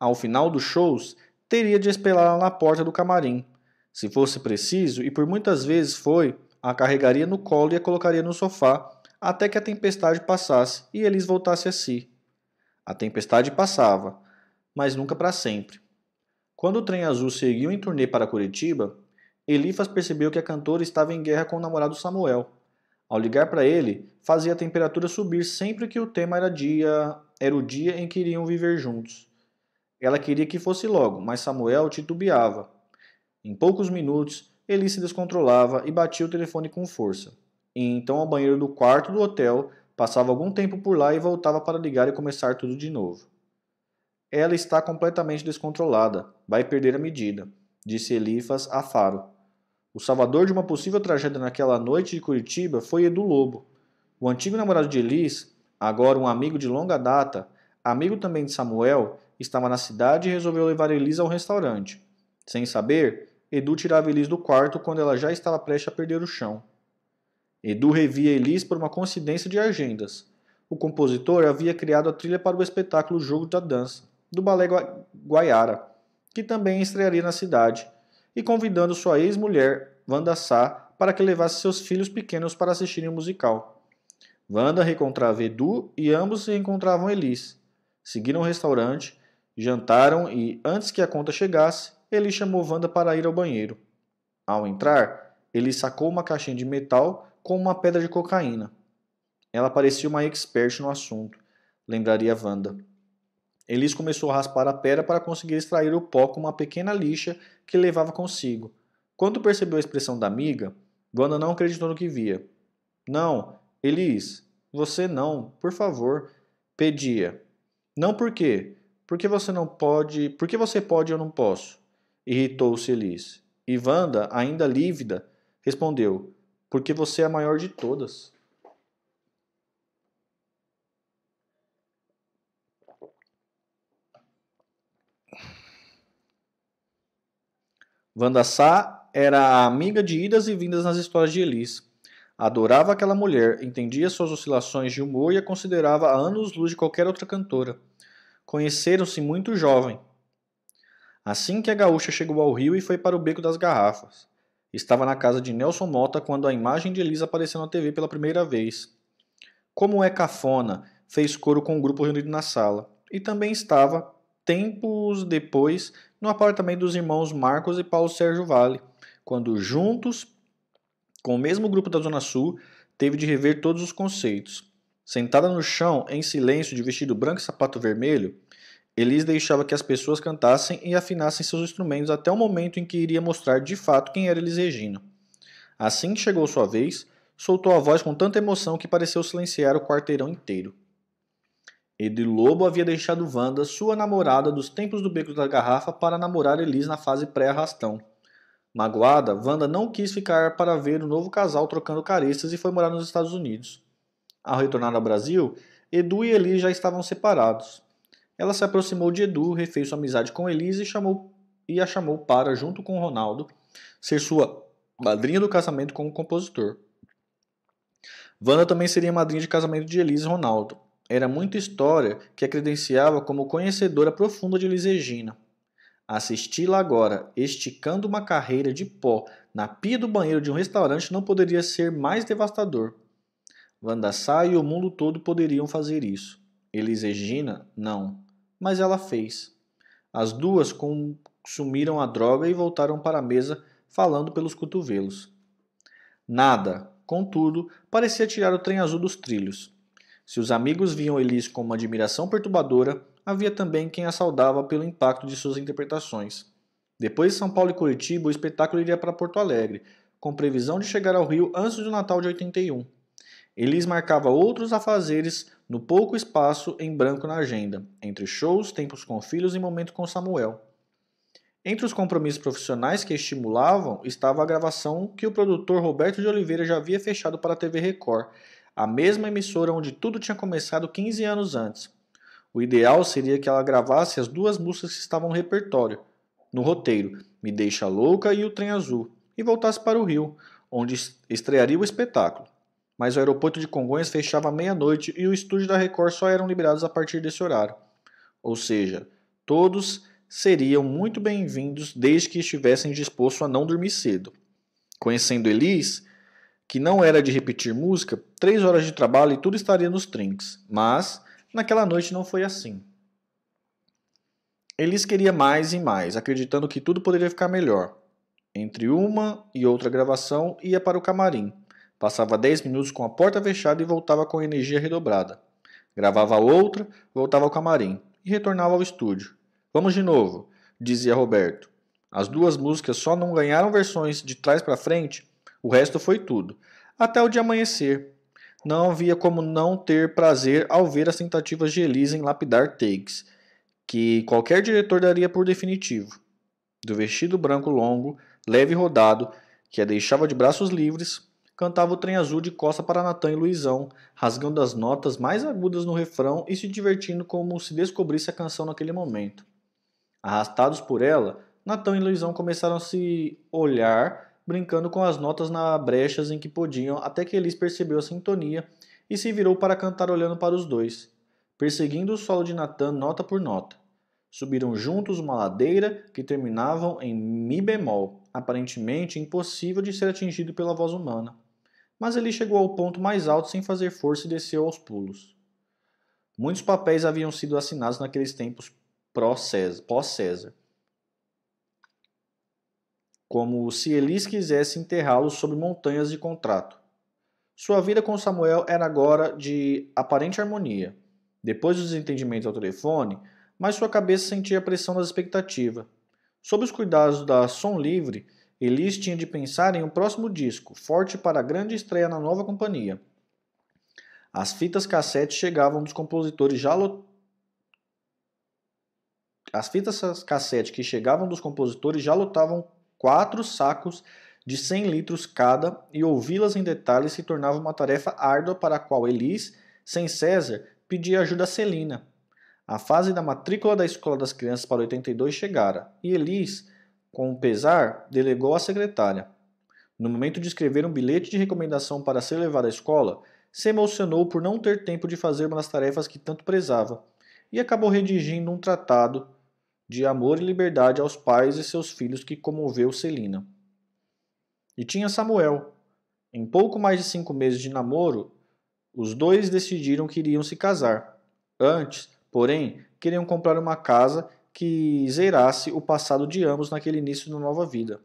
Ao final dos shows, teria de esperá-la na porta do camarim. Se fosse preciso, e por muitas vezes foi, a carregaria no colo e a colocaria no sofá até que a tempestade passasse e eles voltassem a si. A tempestade passava, mas nunca para sempre. Quando o trem azul seguiu em turnê para Curitiba, Elifas percebeu que a cantora estava em guerra com o namorado Samuel. Ao ligar para ele, fazia a temperatura subir sempre que o tema era dia, era o dia em que iriam viver juntos. Ela queria que fosse logo, mas Samuel titubeava. Em poucos minutos, Eli se descontrolava e batia o telefone com força. E então ao banheiro do quarto do hotel, passava algum tempo por lá e voltava para ligar e começar tudo de novo. Ela está completamente descontrolada, vai perder a medida, disse Elifas a Faro. O salvador de uma possível tragédia naquela noite de Curitiba foi Edu Lobo. O antigo namorado de Elis, agora um amigo de longa data, amigo também de Samuel, estava na cidade e resolveu levar Elis ao restaurante. Sem saber, Edu tirava Elis do quarto quando ela já estava prestes a perder o chão. Edu revia Elis por uma coincidência de agendas. O compositor havia criado a trilha para o espetáculo Jogo da Dança, do Balé Guaiara, que também estrearia na cidade, e convidando sua ex-mulher, Wanda Sá, para que levasse seus filhos pequenos para assistirem o musical. Wanda reencontrava Edu e ambos encontravam Elis. Seguiram o restaurante, jantaram e, antes que a conta chegasse, ele chamou Wanda para ir ao banheiro. Ao entrar, ele sacou uma caixinha de metal com uma pedra de cocaína. Ela parecia uma expert no assunto, lembraria Wanda. Elis começou a raspar a pedra para conseguir extrair o pó com uma pequena lixa que levava consigo. Quando percebeu a expressão da amiga, Wanda não acreditou no que via. Não, Elis, você não, por favor. Pedia. Não por quê? Porque você não pode. Por que você pode e eu não posso? Irritou-se Elis. E Wanda, ainda lívida, respondeu: Porque você é a maior de todas. Wanda Sá era a amiga de idas e vindas nas histórias de Elis. Adorava aquela mulher, entendia suas oscilações de humor e a considerava a anos-luz de qualquer outra cantora. Conheceram-se muito jovem, Assim que a gaúcha chegou ao Rio e foi para o Beco das Garrafas. Estava na casa de Nelson Mota quando a imagem de Elisa apareceu na TV pela primeira vez. Como é cafona, fez coro com o um grupo reunido na sala. E também estava, tempos depois, no apartamento dos irmãos Marcos e Paulo Sérgio Vale, quando juntos, com o mesmo grupo da Zona Sul, teve de rever todos os conceitos. Sentada no chão, em silêncio, de vestido branco e sapato vermelho, Elis deixava que as pessoas cantassem e afinassem seus instrumentos até o momento em que iria mostrar de fato quem era Elis Regina. Assim que chegou sua vez, soltou a voz com tanta emoção que pareceu silenciar o quarteirão inteiro. Edu Lobo havia deixado Wanda, sua namorada dos tempos do Beco da Garrafa, para namorar Elis na fase pré-arrastão. Magoada, Wanda não quis ficar para ver o novo casal trocando careças e foi morar nos Estados Unidos. Ao retornar ao Brasil, Edu e Elis já estavam separados. Ela se aproximou de Edu, refez sua amizade com Elise e, chamou, e a chamou para, junto com Ronaldo, ser sua madrinha do casamento com o compositor. Vanda também seria madrinha de casamento de Elise e Ronaldo. Era muita história que a credenciava como conhecedora profunda de Elise Regina. Assisti-la agora, esticando uma carreira de pó na pia do banheiro de um restaurante não poderia ser mais devastador. Vanda Sá e o mundo todo poderiam fazer isso. Elis Regina, não mas ela fez. As duas consumiram a droga e voltaram para a mesa, falando pelos cotovelos. Nada, contudo, parecia tirar o trem azul dos trilhos. Se os amigos viam Elis com uma admiração perturbadora, havia também quem a saudava pelo impacto de suas interpretações. Depois de São Paulo e Curitiba, o espetáculo iria para Porto Alegre, com previsão de chegar ao Rio antes do Natal de 81. Elis marcava outros afazeres no pouco espaço em branco na agenda, entre shows, tempos com filhos e momento com Samuel. Entre os compromissos profissionais que estimulavam estava a gravação que o produtor Roberto de Oliveira já havia fechado para a TV Record, a mesma emissora onde tudo tinha começado 15 anos antes. O ideal seria que ela gravasse as duas músicas que estavam no repertório, no roteiro, Me Deixa Louca e O Trem Azul, e voltasse para o Rio, onde estrearia o espetáculo mas o aeroporto de Congonhas fechava meia-noite e o estúdio da Record só eram liberados a partir desse horário. Ou seja, todos seriam muito bem-vindos desde que estivessem dispostos a não dormir cedo. Conhecendo Elis, que não era de repetir música, três horas de trabalho e tudo estaria nos trinques, mas naquela noite não foi assim. Elis queria mais e mais, acreditando que tudo poderia ficar melhor. Entre uma e outra gravação, ia para o camarim Passava 10 minutos com a porta fechada e voltava com energia redobrada. Gravava outra, voltava ao camarim e retornava ao estúdio. Vamos de novo, dizia Roberto. As duas músicas só não ganharam versões de trás para frente, o resto foi tudo, até o de amanhecer. Não havia como não ter prazer ao ver as tentativas de Elisa em lapidar takes, que qualquer diretor daria por definitivo. Do vestido branco longo, leve e rodado, que a deixava de braços livres, cantava o Trem Azul de costa para Natan e Luizão, rasgando as notas mais agudas no refrão e se divertindo como se descobrisse a canção naquele momento. Arrastados por ela, Natan e Luizão começaram a se olhar, brincando com as notas na brechas em que podiam, até que Elis percebeu a sintonia e se virou para cantar olhando para os dois, perseguindo o solo de Natan nota por nota. Subiram juntos uma ladeira que terminavam em mi bemol, aparentemente impossível de ser atingido pela voz humana mas ele chegou ao ponto mais alto sem fazer força e desceu aos pulos. Muitos papéis haviam sido assinados naqueles tempos pós-César, como se Elis quisesse enterrá-lo sob montanhas de contrato. Sua vida com Samuel era agora de aparente harmonia, depois dos entendimentos ao telefone, mas sua cabeça sentia a pressão da expectativa. Sob os cuidados da Som Livre, Elis tinha de pensar em um próximo disco, forte para a grande estreia na nova companhia. As fitas cassete chegavam dos compositores já lo... As fitas cassete que chegavam dos compositores já lotavam quatro sacos de 100 litros cada e ouvi-las em detalhes se tornava uma tarefa árdua para a qual Elis, sem César, pedia ajuda a Celina. A fase da matrícula da Escola das Crianças para 82 chegara e Elis com pesar, delegou à secretária. No momento de escrever um bilhete de recomendação para ser levado à escola, se emocionou por não ter tempo de fazer uma das tarefas que tanto prezava e acabou redigindo um tratado de amor e liberdade aos pais e seus filhos que comoveu Celina. E tinha Samuel. Em pouco mais de cinco meses de namoro, os dois decidiram que iriam se casar. Antes, porém, queriam comprar uma casa que zerasse o passado de ambos naquele início de nova vida.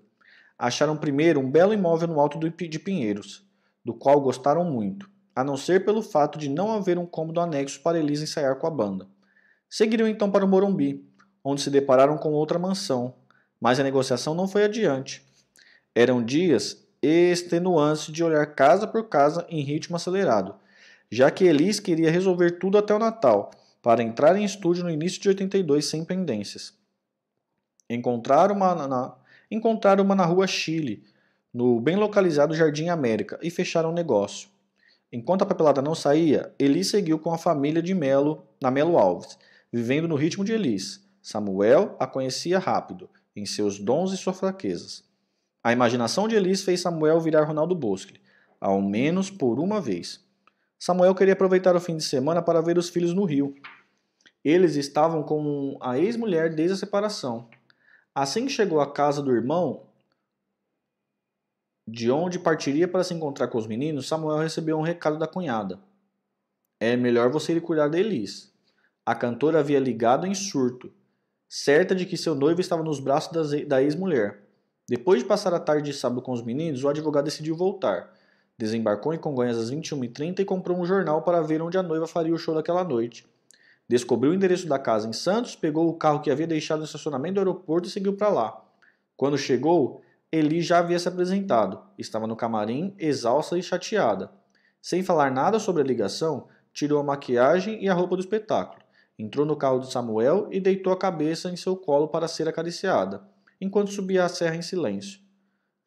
Acharam primeiro um belo imóvel no alto de Pinheiros, do qual gostaram muito, a não ser pelo fato de não haver um cômodo anexo para Elisa ensaiar com a banda. Seguiram então para o Morumbi, onde se depararam com outra mansão, mas a negociação não foi adiante. Eram dias extenuantes de olhar casa por casa em ritmo acelerado, já que Elis queria resolver tudo até o Natal para entrar em estúdio no início de 82 sem pendências. Encontraram uma na, encontraram uma na rua Chile, no bem localizado Jardim América, e fecharam o negócio. Enquanto a papelada não saía, Elis seguiu com a família de Melo na Melo Alves, vivendo no ritmo de Elis. Samuel a conhecia rápido, em seus dons e suas fraquezas. A imaginação de Elis fez Samuel virar Ronaldo Bosque, ao menos por uma vez. Samuel queria aproveitar o fim de semana para ver os filhos no rio. Eles estavam com a ex-mulher desde a separação. Assim que chegou à casa do irmão, de onde partiria para se encontrar com os meninos, Samuel recebeu um recado da cunhada. É melhor você ir cuidar deles. Elis. A cantora havia ligado em surto, certa de que seu noivo estava nos braços da ex-mulher. Depois de passar a tarde de sábado com os meninos, o advogado decidiu voltar. Desembarcou em Congonhas às 21h30 e comprou um jornal para ver onde a noiva faria o show daquela noite. Descobriu o endereço da casa em Santos, pegou o carro que havia deixado no estacionamento do aeroporto e seguiu para lá. Quando chegou, Eli já havia se apresentado. Estava no camarim, exausta e chateada. Sem falar nada sobre a ligação, tirou a maquiagem e a roupa do espetáculo. Entrou no carro de Samuel e deitou a cabeça em seu colo para ser acariciada, enquanto subia a serra em silêncio.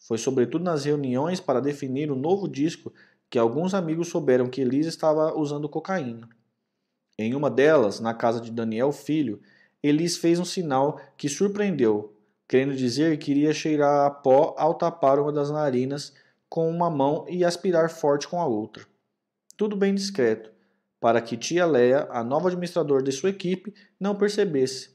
Foi sobretudo nas reuniões para definir o novo disco que alguns amigos souberam que Elise estava usando cocaína. Em uma delas, na casa de Daniel Filho, Elis fez um sinal que surpreendeu, querendo dizer que iria cheirar a pó ao tapar uma das narinas com uma mão e aspirar forte com a outra. Tudo bem discreto, para que tia Leia, a nova administradora de sua equipe, não percebesse.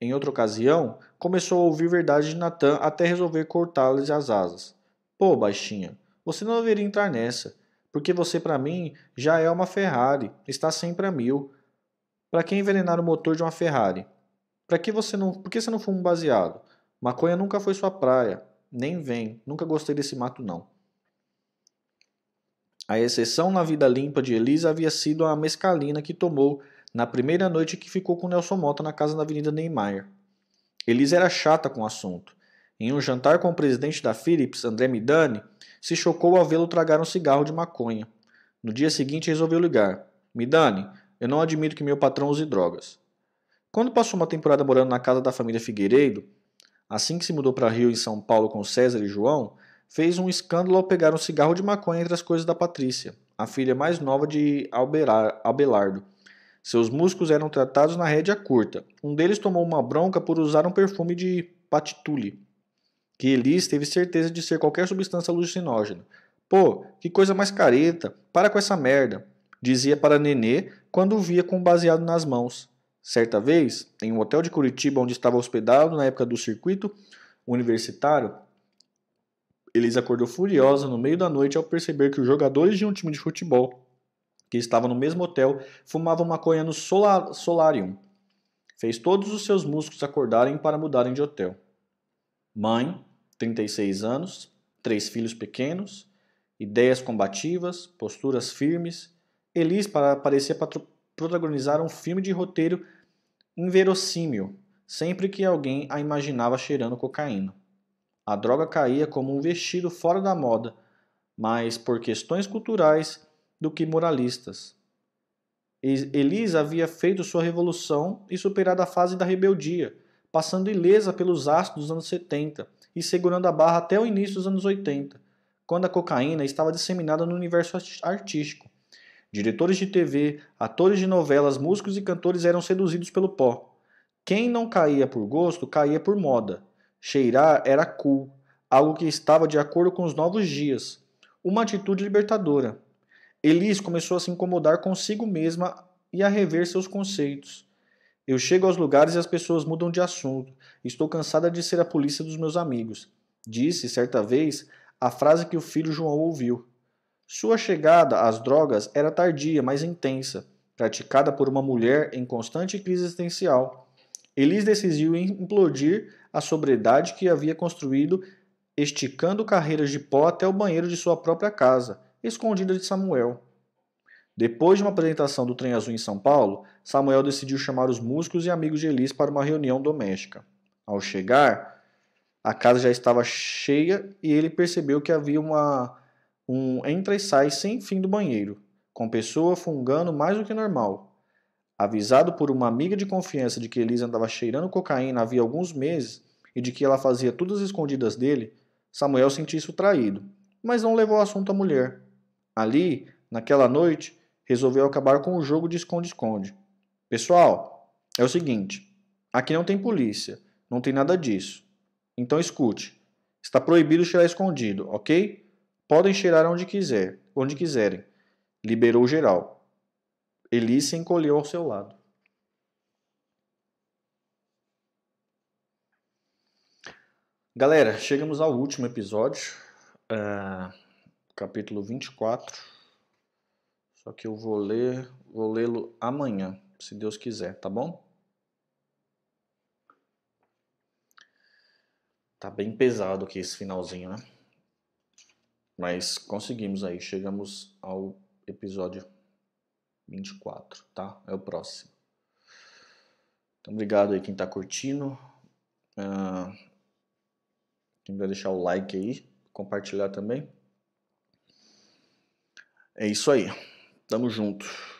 Em outra ocasião, começou a ouvir verdades de Natan até resolver cortá-lhes as asas. Pô, baixinha, você não deveria entrar nessa, porque você para mim já é uma Ferrari, está sempre a mil. Para que envenenar o motor de uma Ferrari? Para que você não, por que você não fuma um baseado? Maconha nunca foi sua praia, nem vem, nunca gostei desse mato não. A exceção na vida limpa de Elisa havia sido a mescalina que tomou na primeira noite que ficou com Nelson Mota na casa na Avenida Neymar. Elisa era chata com o assunto. Em um jantar com o presidente da Philips, André Midani, se chocou ao vê-lo tragar um cigarro de maconha. No dia seguinte resolveu ligar. Midani, eu não admito que meu patrão use drogas. Quando passou uma temporada morando na casa da família Figueiredo, assim que se mudou para Rio em São Paulo com César e João, fez um escândalo ao pegar um cigarro de maconha entre as coisas da Patrícia, a filha mais nova de Alberardo seus músculos eram tratados na rédea curta. Um deles tomou uma bronca por usar um perfume de patitule, que Elis teve certeza de ser qualquer substância alucinógena. Pô, que coisa mais careta, para com essa merda, dizia para Nenê quando o via com baseado nas mãos. Certa vez, em um hotel de Curitiba onde estava hospedado na época do circuito universitário, Elis acordou furiosa no meio da noite ao perceber que os jogadores de um time de futebol que estava no mesmo hotel, fumava maconha no solar, solarium. Fez todos os seus músculos acordarem para mudarem de hotel. Mãe, 36 anos, três filhos pequenos, ideias combativas, posturas firmes, Elis parecia protagonizar um filme de roteiro inverossímil sempre que alguém a imaginava cheirando cocaína. A droga caía como um vestido fora da moda, mas por questões culturais do que moralistas. Elisa havia feito sua revolução e superado a fase da rebeldia, passando ilesa pelos astros dos anos 70 e segurando a barra até o início dos anos 80, quando a cocaína estava disseminada no universo artístico. Diretores de TV, atores de novelas, músicos e cantores eram seduzidos pelo pó. Quem não caía por gosto, caía por moda. Cheirar era cool, algo que estava de acordo com os novos dias. Uma atitude libertadora. Elis começou a se incomodar consigo mesma e a rever seus conceitos. Eu chego aos lugares e as pessoas mudam de assunto. Estou cansada de ser a polícia dos meus amigos. Disse, certa vez, a frase que o filho João ouviu. Sua chegada às drogas era tardia, mas intensa, praticada por uma mulher em constante crise existencial. Elis decidiu implodir a sobriedade que havia construído, esticando carreiras de pó até o banheiro de sua própria casa escondida de Samuel. Depois de uma apresentação do Trem Azul em São Paulo, Samuel decidiu chamar os músicos e amigos de Elis para uma reunião doméstica. Ao chegar, a casa já estava cheia e ele percebeu que havia uma, um entra e sai sem fim do banheiro, com pessoa fungando mais do que normal. Avisado por uma amiga de confiança de que Elis andava cheirando cocaína havia alguns meses e de que ela fazia tudo às escondidas dele, Samuel sentiu isso traído, mas não levou o assunto à mulher. Ali, naquela noite, resolveu acabar com o jogo de esconde-esconde. Pessoal, é o seguinte: aqui não tem polícia, não tem nada disso. Então escute, está proibido cheirar escondido, ok? Podem cheirar onde quiser, onde quiserem. Liberou geral. Eli se encolheu ao seu lado. Galera, chegamos ao último episódio. Uh capítulo 24. Só que eu vou ler, vou lê-lo amanhã, se Deus quiser, tá bom? Tá bem pesado aqui esse finalzinho, né? Mas conseguimos aí, chegamos ao episódio 24, tá? É o próximo. Então, obrigado aí quem tá curtindo. Uh, quem vai deixar o like aí, compartilhar também. É isso aí. Tamo junto.